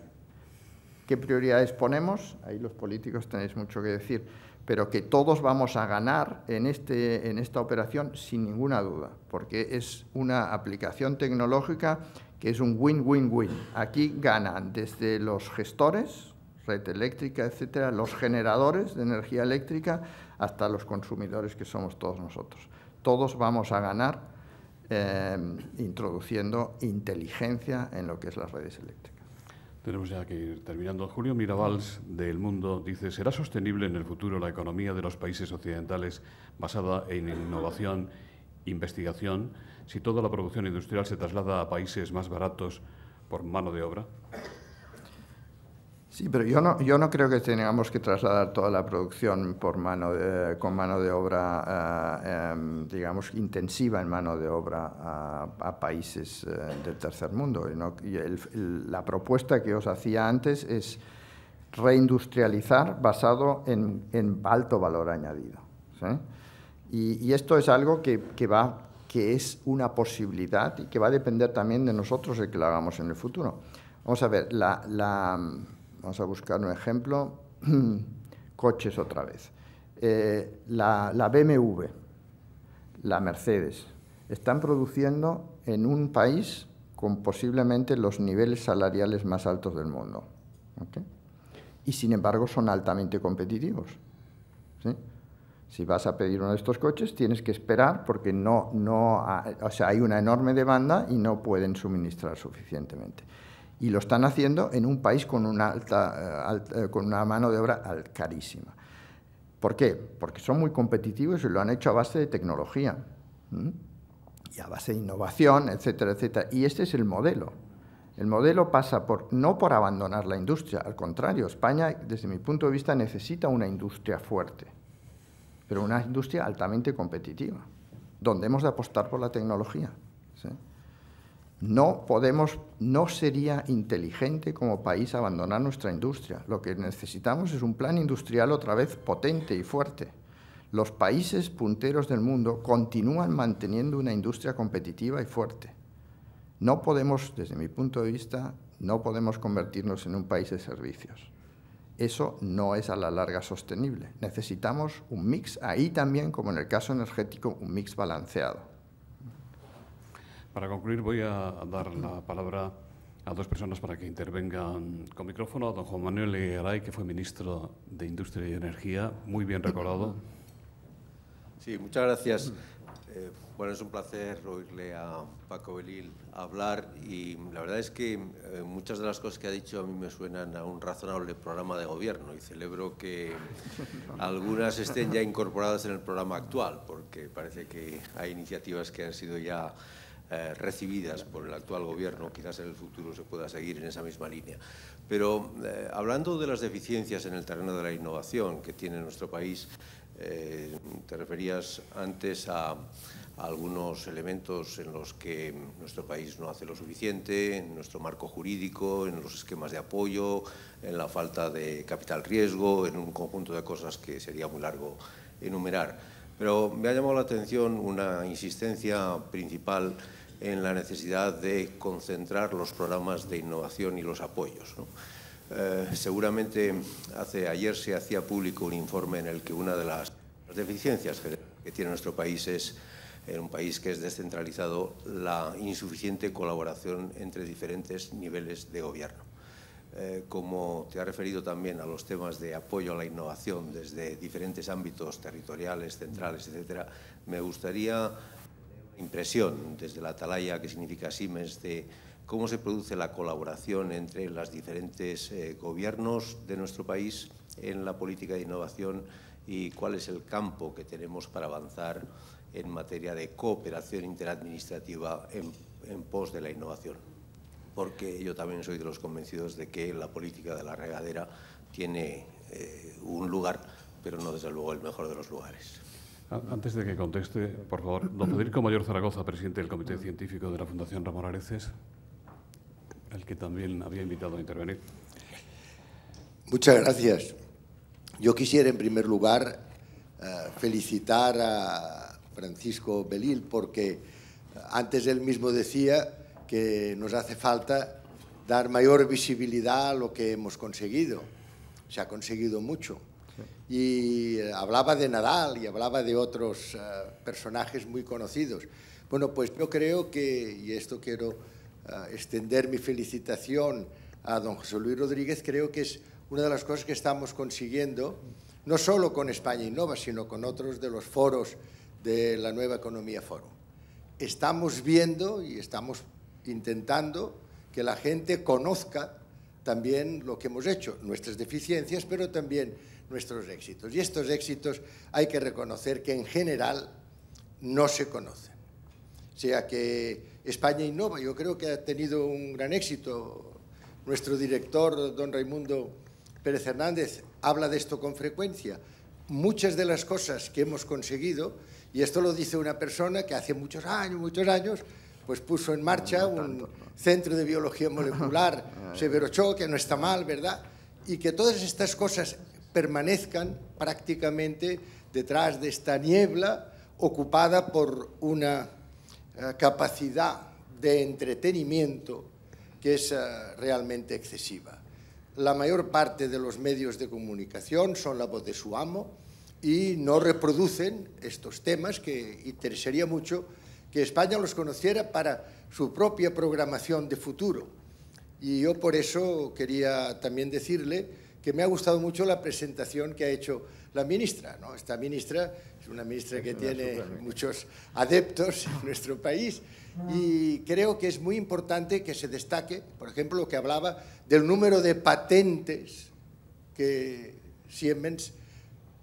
¿Qué prioridades ponemos? Ahí los políticos tenéis mucho que decir pero que todos vamos a ganar en, este, en esta operación sin ninguna duda, porque es una aplicación tecnológica que es un win-win-win. Aquí ganan desde los gestores, red eléctrica, etcétera, los generadores de energía eléctrica, hasta los consumidores que somos todos nosotros. Todos vamos a ganar eh, introduciendo inteligencia en lo que es las redes eléctricas. Tenemos ya que ir terminando. Julio Mirabals, del Mundo, dice, ¿será sostenible en el futuro la economía de los países occidentales basada en innovación, investigación, si toda la producción industrial se traslada a países más baratos por mano de obra? Sí, pero yo no, yo no creo que tengamos que trasladar toda la producción por mano con mano de obra, eh, em, digamos, intensiva en mano de obra a, países eh, del tercer mundo. Y la propuesta que os hacía antes es reindustrializar basado en, en alto valor añadido. Y, esto es algo que, que, va, que es una posibilidad y que va a depender también de nosotros el que lo hagamos en el futuro. Vamos a ver, la Vamos a buscar un ejemplo. <clears throat> Coches otra vez. Eh, la, la BMW, la Mercedes, están produciendo en un país con posiblemente los niveles salariales más altos del mundo. Y sin embargo son altamente competitivos. Si vas a pedir uno de estos coches, tienes que esperar porque no, no sea, hay una enorme demanda y no pueden suministrar suficientemente y lo están haciendo en un país con una, alta, eh, eh, con una mano de obra carísima. ¿Por qué? Porque son muy competitivos y lo han hecho a base de tecnología y a base de innovación, etcétera, etcétera. Y este es el modelo. El modelo pasa por, no por abandonar la industria, al contrario, España, desde mi punto de vista, necesita una industria fuerte, pero una industria altamente competitiva, donde hemos de apostar por la tecnología. ¿sí? No podemos, no sería inteligente como país abandonar nuestra industria. Lo que necesitamos es un plan industrial otra vez potente y fuerte. Los países punteros del mundo continúan manteniendo una industria competitiva y fuerte. No podemos, desde mi punto de vista, no podemos convertirnos en un país de servicios. Eso no es a la larga sostenible. Necesitamos un mix, ahí también, como en el caso energético, un mix balanceado. Para concluir, voy a dar la palabra a dos personas para que intervengan con micrófono. don Juan Manuel Aray, que fue ministro de Industria y Energía, muy bien recordado. Sí, muchas gracias. Eh, bueno, es un placer oírle a Paco Belil hablar y la verdad es que eh, muchas de las cosas que ha dicho a mí me suenan a un razonable programa de gobierno y celebro que <laughs> algunas estén ya incorporadas en el programa actual porque parece que hay iniciativas que han sido ya eh, recibidas por el actual gobierno, quizás en el futuro se pueda seguir en esa misma línea. Pero eh, hablando de las deficiencias en el terreno de la innovación que tiene nuestro país, eh, te referías antes a, algunos elementos en los que nuestro país no hace lo suficiente, en nuestro marco jurídico, en los esquemas de apoyo, en la falta de capital riesgo, en un conjunto de cosas que sería muy largo enumerar. Pero me ha llamado la atención una insistencia principal en la necesidad de concentrar los programas de innovación y los apoyos. Eh, seguramente hace, ayer se hacía público un informe en el que una de las deficiencias que tiene nuestro país es, en un país que es descentralizado, la insuficiente colaboración entre diferentes niveles de gobierno. Eh, como te ha referido también a los temas de apoyo a la innovación desde diferentes ámbitos territoriales, centrales, etcétera, me gustaría impresión desde la atalaya que significa SIMES, de cómo se produce la colaboración entre los diferentes eh, gobiernos de nuestro país en la política de innovación y cuál es el campo que tenemos para avanzar en materia de cooperación interadministrativa en, pos de la innovación. Porque yo también soy de los convencidos de que la política de la regadera tiene eh, un lugar, pero no desde luego el mejor de los lugares. Antes de que conteste, por favor, don Federico Mayor Zaragoza, presidente del Comité Científico de la Fundación Ramón Areces, al que también había invitado a intervenir. Muchas gracias. Yo quisiera, en primer lugar, eh, felicitar a Francisco Belil porque antes él mismo decía que nos hace falta dar mayor visibilidad a lo que hemos conseguido. Se ha conseguido mucho y hablaba de Nadal y hablaba de otros eh, personajes muy conocidos. Bueno, pues yo creo que, y esto quiero eh, extender mi felicitación a don José Luis Rodríguez, creo que es una de las cosas que estamos consiguiendo, no solo con España Innova, sino con otros de los foros de la nueva economía foro. Estamos viendo y estamos intentando que la gente conozca también lo que hemos hecho, nuestras deficiencias, pero también nuestros éxitos. Y estos éxitos hay que reconocer que en general no se conocen. O sea que España innova, yo creo que ha tenido un gran éxito. Nuestro director, don Raimundo Pérez Hernández, habla de esto con frecuencia. Muchas de las cosas que hemos conseguido, y esto lo dice una persona que hace muchos años, muchos años, pues puso en marcha un centro de biología molecular, <laughs> ah, Severo Cho, que no está mal, ¿verdad? Y que todas estas cosas permanezcan prácticamente detrás de esta niebla ocupada por una eh, capacidad de entretenimiento que es eh, realmente excesiva. La mayor parte de los medios de comunicación son la voz de su amo y no reproducen estos temas que interesaría mucho que España los conociera para su propia programación de futuro. Y yo por eso quería también decirle me ha gustado mucho la presentación que ha hecho la ministra. ¿no? Esta ministra es una ministra que tiene muchos adeptos en nuestro país y creo que es muy importante que se destaque, por ejemplo, lo que hablaba del número de patentes que Siemens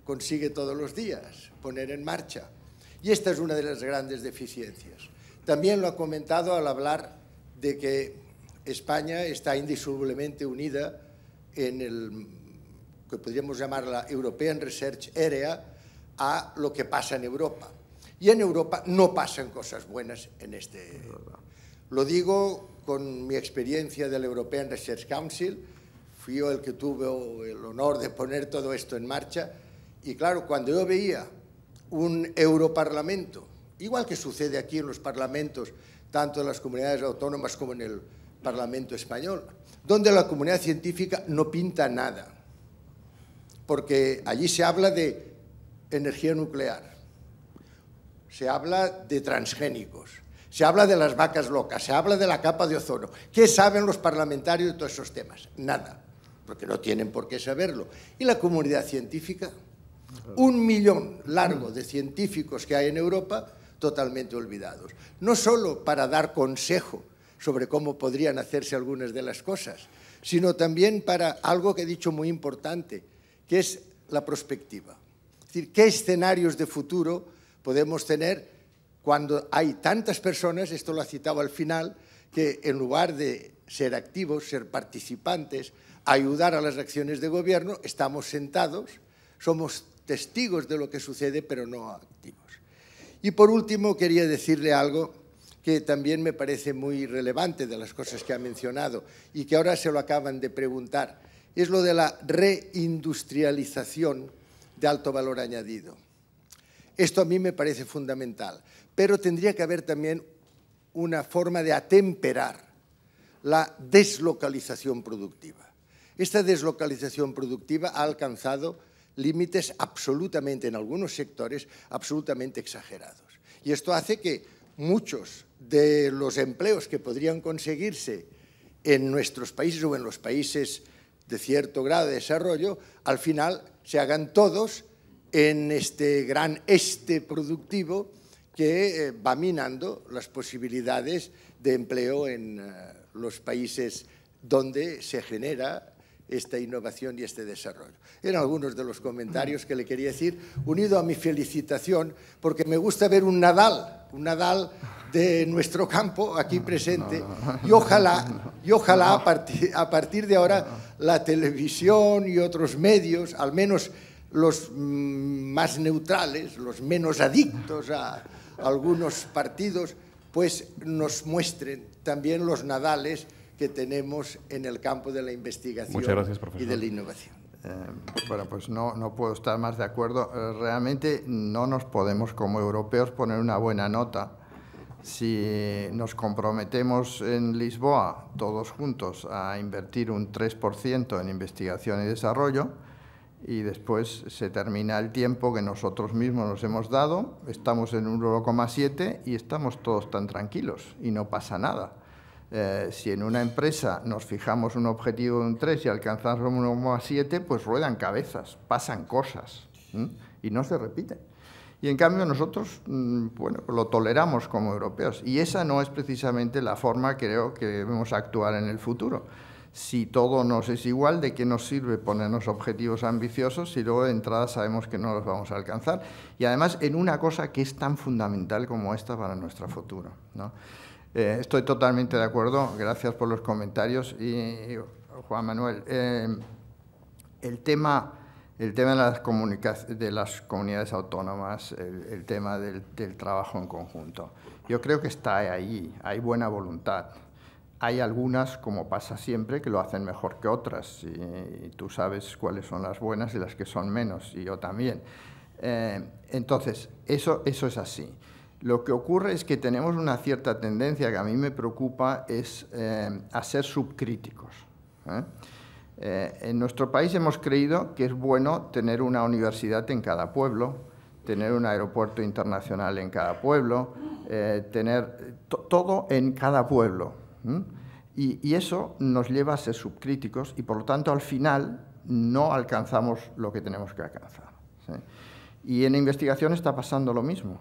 consigue todos los días poner en marcha. Y esta es una de las grandes deficiencias. También lo ha comentado al hablar de que España está indisolublemente unida en el que podríamos llamar la European Research Area, a lo que pasa en Europa. Y en Europa no pasan cosas buenas en este... Lo digo con mi experiencia del European Research Council, fui yo el que tuve el honor de poner todo esto en marcha, y claro, cuando yo veía un europarlamento, igual que sucede aquí en los parlamentos, tanto en las comunidades autónomas como en el Parlamento español, donde la comunidad científica no pinta nada, porque allí se habla de energía nuclear, se habla de transgénicos, se habla de las vacas locas, se habla de la capa de ozono. ¿Qué saben los parlamentarios de todos esos temas? Nada, porque no tienen por qué saberlo. ¿Y la comunidad científica? Un millón largo de científicos que hay en Europa totalmente olvidados. No solo para dar consejo sobre cómo podrían hacerse algunas de las cosas, sino también para algo que he dicho muy importante, que es la prospectiva. Es decir, qué escenarios de futuro podemos tener cuando hay tantas personas, esto lo ha citado al final, que en lugar de ser activos, ser participantes, ayudar a las acciones de gobierno, estamos sentados, somos testigos de lo que sucede, pero no activos. Y por último, quería decirle algo que también me parece muy relevante de las cosas que ha mencionado y que ahora se lo acaban de preguntar es lo de la reindustrialización de alto valor añadido. Esto a mí me parece fundamental, pero tendría que haber también una forma de atemperar la deslocalización productiva. Esta deslocalización productiva ha alcanzado límites absolutamente, en algunos sectores, absolutamente exagerados. Y esto hace que muchos de los empleos que podrían conseguirse en nuestros países o en los países de cierto grado de desarrollo, al final se hagan todos en este gran este productivo que eh, va minando las posibilidades de empleo en eh, los países donde se genera esta innovación y este desarrollo. Eran algunos de los comentarios que le quería decir, unido a mi felicitación, porque me gusta ver un Nadal un Nadal de nuestro campo aquí presente. Y ojalá, y ojalá a, partir, de ahora la televisión y otros medios, al menos los mm, más neutrales, los menos adictos a algunos partidos, pues nos muestren también los nadales que tenemos en el campo de la investigación y de la innovación. Eh, bueno, pues no, no, puedo estar más de acuerdo. Eh, realmente no nos podemos como europeos poner una buena nota si nos comprometemos en Lisboa todos juntos a invertir un 3% en investigación y desarrollo y después se termina el tiempo que nosotros mismos nos hemos dado, estamos en un 1,7 y estamos todos tan tranquilos y no pasa nada. Eh, si en una empresa nos fijamos un objetivo de un 3 y alcanzamos un 7, pues ruedan cabezas, pasan cosas y no se repiten. Y en cambio nosotros, mm, lo toleramos como europeos. Y esa no es precisamente la forma, creo, que debemos actuar en el futuro. Si todo nos es igual, ¿de qué nos sirve ponernos objetivos ambiciosos si luego de entrada sabemos que no los vamos a alcanzar? Y además en una cosa que es tan fundamental como esta para nuestro futuro. ¿no? Eh, estoy totalmente de acuerdo, gracias por los comentarios. Y, Juan Manuel, eh, el tema, de, las de las comunidades autónomas, el, tema del, trabajo en conjunto, yo creo que está ahí, hay buena voluntad. Hay algunas, como pasa siempre, que lo hacen mejor que otras y, tú sabes cuáles son las buenas y las que son menos, y yo también. Eh, entonces, eso, eso es así. Lo que ocurre es que tenemos una cierta tendencia que a mí me preocupa es eh, a ser subcríticos. ¿eh? Eh, en nuestro país hemos creído que es bueno tener una universidad en cada pueblo, tener un aeropuerto internacional en cada pueblo, tener todo en cada pueblo. Y, eso nos lleva a ser subcríticos y, por lo tanto, al final no alcanzamos lo que tenemos que alcanzar. Y en investigación está pasando lo mismo.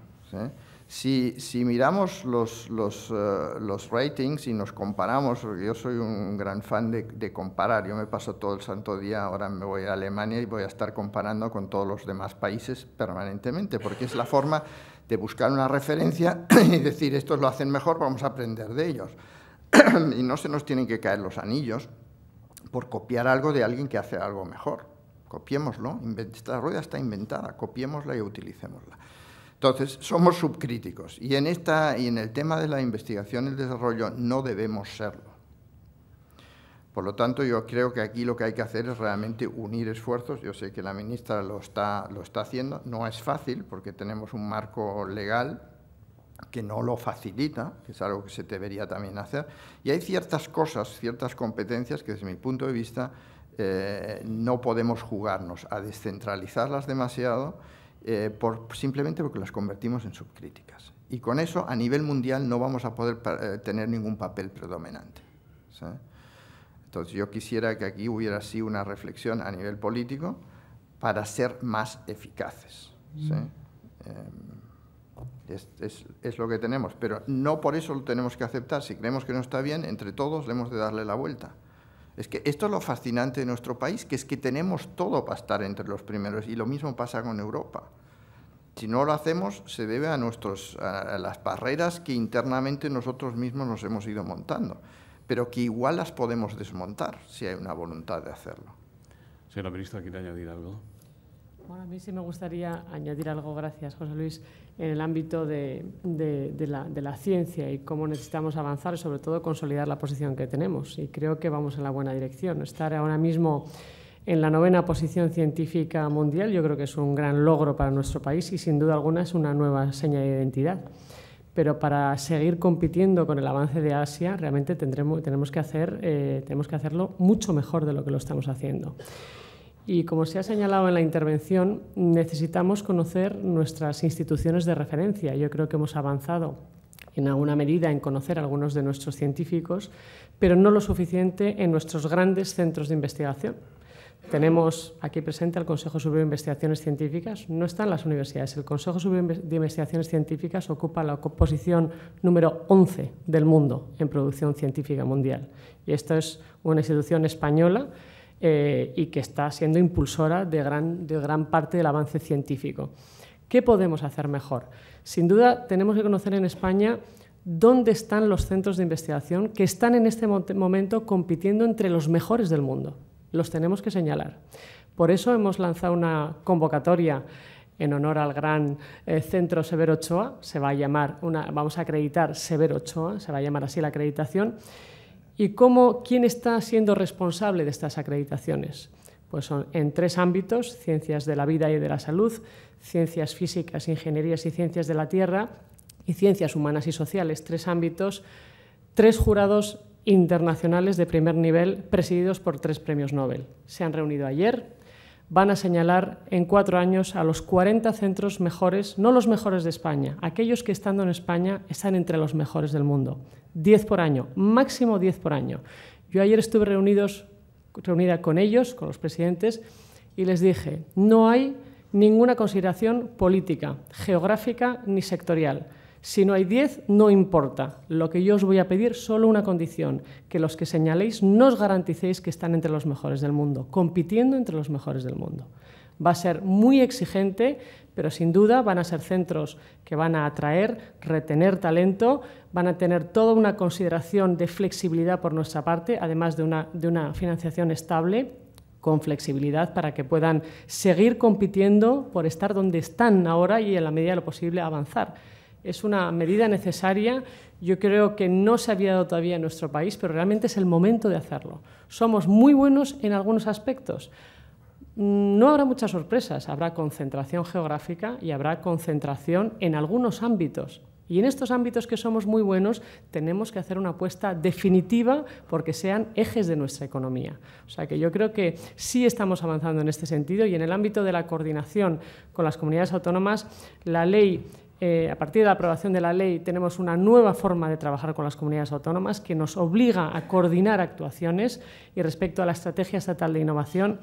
Si, miramos eh, los, ratings y nos comparamos, yo soy un gran fan de, de, comparar, yo me paso todo el santo día, ahora me voy a Alemania y voy a estar comparando con todos los demás países permanentemente, porque es la forma de buscar una referencia <clears throat> y decir, estos lo hacen mejor, vamos a aprender de ellos. <clears throat> y no se nos tienen que caer los anillos por copiar algo de alguien que hace algo mejor. Copiémoslo, esta rueda está inventada, copiémosla y utilicémosla. Entonces, somos subcríticos y en, esta, y en el tema de la investigación y el desarrollo no debemos serlo. Por lo tanto, yo creo que aquí lo que hay que hacer es realmente unir esfuerzos. Yo sé que la ministra lo está, lo está haciendo. No es fácil porque tenemos un marco legal que no lo facilita, que es algo que se debería también hacer. Y hay ciertas cosas, ciertas competencias que desde mi punto de vista eh, no podemos jugarnos a descentralizarlas demasiado eh, simplemente porque las convertimos en subcríticas. Y con eso, a nivel mundial, no vamos a poder eh, tener ningún papel predominante. Entonces, yo quisiera que aquí hubiera así una reflexión a nivel político para ser más eficaces. Mm. Eh, es, es, lo que tenemos, pero no por eso lo tenemos que aceptar. Si creemos que no está bien, entre todos le hemos de darle la vuelta. Es que esto es lo fascinante de nuestro país, que es que tenemos todo para estar entre los primeros y lo mismo pasa con Europa. Si no lo hacemos, se debe a, nuestros, las barreras que internamente nosotros mismos nos hemos ido montando, pero que igual las podemos desmontar si hay una voluntad de hacerlo. Señora ministra, ¿quiere añadir algo? Bueno, a mí sí me gustaría añadir algo, gracias José Luis, en el ámbito de, la, ciencia y cómo necesitamos avanzar y sobre todo consolidar la posición que tenemos. Y creo que vamos en la buena dirección. Estar ahora mismo en la novena posición científica mundial yo creo que es un gran logro para nuestro país y sin duda alguna es una nueva seña de identidad. Pero para seguir compitiendo con el avance de Asia realmente tenemos, que hacer, eh, tenemos que hacerlo mucho mejor de lo que lo estamos haciendo. Y como se ha señalado en la intervención, necesitamos conocer nuestras instituciones de referencia. Yo creo que hemos avanzado en alguna medida en conocer algunos de nuestros científicos, pero no lo suficiente en nuestros grandes centros de investigación. Tenemos aquí presente al Consejo Superior de Investigaciones Científicas, no están las universidades. El Consejo Superior de Investigaciones Científicas ocupa la posición número 11 del mundo en producción científica mundial. Y esta es una institución española eh, y que está siendo impulsora de gran, parte del avance científico. ¿Qué podemos hacer mejor? Sin duda, tenemos que conocer en España dónde están los centros de investigación que están en este momento compitiendo entre los mejores del mundo. Los tenemos que señalar. Por eso hemos lanzado una convocatoria en honor al gran eh, centro Severo Ochoa, se va a llamar, vamos a acreditar Severo Ochoa, se va a llamar así la acreditación, ¿Y cómo, quién está siendo responsable de estas acreditaciones? Pues son en tres ámbitos, ciencias de la vida y de la salud, ciencias físicas, ingenierías y ciencias de la tierra, y ciencias humanas y sociales, tres ámbitos, tres jurados internacionales de primer nivel presididos por tres premios Nobel. Se han reunido ayer, van a señalar en cuatro años a los 40 centros mejores, no los mejores de España, aquellos que estando en España están entre los mejores del mundo. Diez por año, máximo diez por año. Yo ayer estuve reunida con ellos, con los presidentes, y les dije, no hay ninguna consideración política, geográfica ni sectorial. Si no hay 10, no importa. Lo que yo os voy a pedir, solo una condición, que los que señaléis no os garanticéis que están entre los mejores del mundo, compitiendo entre los mejores del mundo. Va a ser muy exigente, pero sin duda van a ser centros que van a atraer, retener talento, van a tener toda una consideración de flexibilidad por nuestra parte, además de una, de una financiación estable con flexibilidad para que puedan seguir compitiendo por estar donde están ahora y en la medida de lo posible avanzar es una medida necesaria. Yo creo que no se había dado todavía en nuestro país, pero realmente es el momento de hacerlo. Somos muy buenos en algunos aspectos. Mm, no habrá muchas sorpresas, habrá concentración geográfica y habrá concentración en algunos ámbitos. Y en estos ámbitos que somos muy buenos tenemos que hacer una apuesta definitiva porque sean ejes de nuestra economía. O sea que yo creo que sí estamos avanzando en este sentido y en el ámbito de la coordinación con las comunidades autónomas, la ley eh, a partir de la aprobación de la ley, tenemos una nueva forma de trabajar con las comunidades autónomas que nos obliga a coordinar actuaciones y respecto a la estrategia estatal de innovación,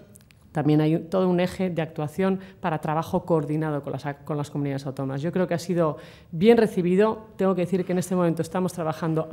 también hay todo un eje de actuación para trabajo coordinado con las, comunidades autónomas. Yo creo que ha sido bien recibido. Tengo que decir que en este momento estamos trabajando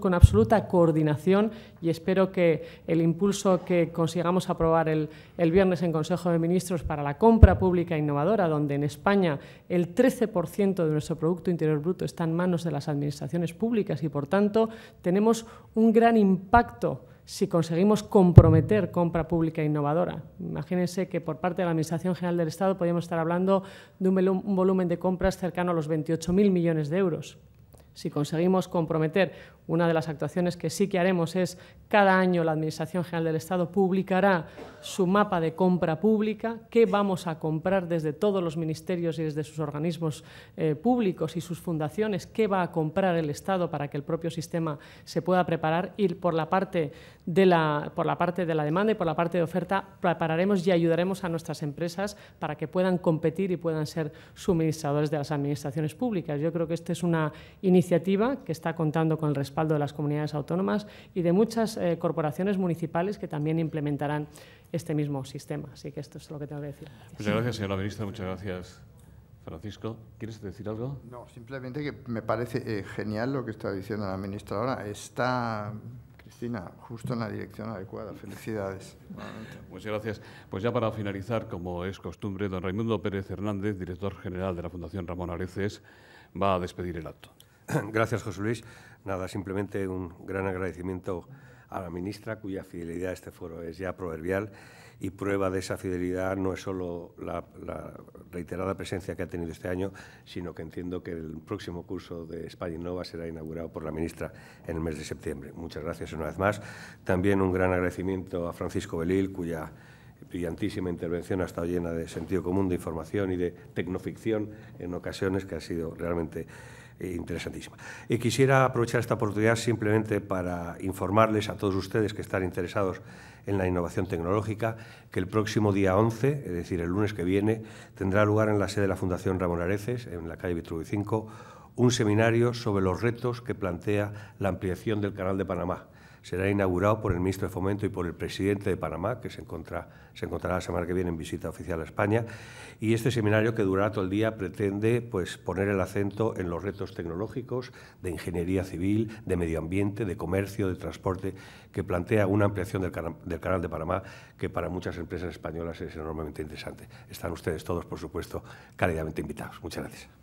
con absoluta coordinación y espero que el impulso que consigamos aprobar el, el viernes en Consejo de Ministros para la compra pública innovadora, donde en España el 13% de nuestro Producto Interior Bruto está en manos de las administraciones públicas y, por tanto, tenemos un gran impacto si conseguimos comprometer compra pública innovadora. Imagínense que por parte de la Administración General del Estado podríamos estar hablando de un volumen de compras cercano a los 28.000 millones de euros. Si conseguimos comprometer una de las actuaciones que sí que haremos es cada año la Administración General del Estado publicará su mapa de compra pública, qué vamos a comprar desde todos los ministerios y desde sus organismos eh, públicos y sus fundaciones, qué va a comprar el Estado para que el propio sistema se pueda preparar y por la parte de la, por la, parte de la demanda y por la parte de oferta prepararemos y ayudaremos a nuestras empresas para que puedan competir y puedan ser suministradores de las administraciones públicas. Yo creo que esta es una iniciativa que está contando con el respeto de las comunidades autónomas y de muchas eh, corporaciones municipales que también implementarán este mismo sistema. Así que esto es lo que tengo que decir. Pues muchas gracias, señora ministra. Muchas gracias. Francisco, ¿quieres decir algo? No, simplemente que me parece eh, genial lo que está diciendo la ministra ahora. Está Cristina, justo en la dirección adecuada. Felicidades. Muchas gracias. Pues ya para finalizar, como es costumbre, don Raimundo Pérez Hernández, director general de la Fundación Ramón Areces, va a despedir el acto. <coughs> Gracias, José Luis. Nada, simplemente un gran agradecimiento a la ministra, cuya fidelidad a este foro es ya proverbial y prueba de esa fidelidad no es solo la, reiterada presencia que ha tenido este año, sino que entiendo que el próximo curso de España Innova será inaugurado por la ministra en el mes de septiembre. Muchas gracias una vez más. También un gran agradecimiento a Francisco Belil, cuya brillantísima intervención ha estado llena de sentido común, de información y de tecnoficción en ocasiones que ha sido realmente eh, interesantísima. Y quisiera aprovechar esta oportunidad simplemente para informarles a todos ustedes que están interesados en la innovación tecnológica que el próximo día 11, es decir, el lunes que viene, tendrá lugar en la sede de la Fundación Ramón Areces, en la calle Vitruvi 5, un seminario sobre los retos que plantea la ampliación del Canal de Panamá será inaugurado por el ministro de Fomento y por el presidente de Panamá, que se, encontrará la semana que viene en visita oficial a España. Y este seminario, que durará todo el día, pretende pues, poner el acento en los retos tecnológicos, de ingeniería civil, de medio ambiente, de comercio, de transporte, que plantea una ampliación del, del canal de Panamá que para muchas empresas españolas es enormemente interesante. Están ustedes todos, por supuesto, cálidamente invitados. Muchas gracias.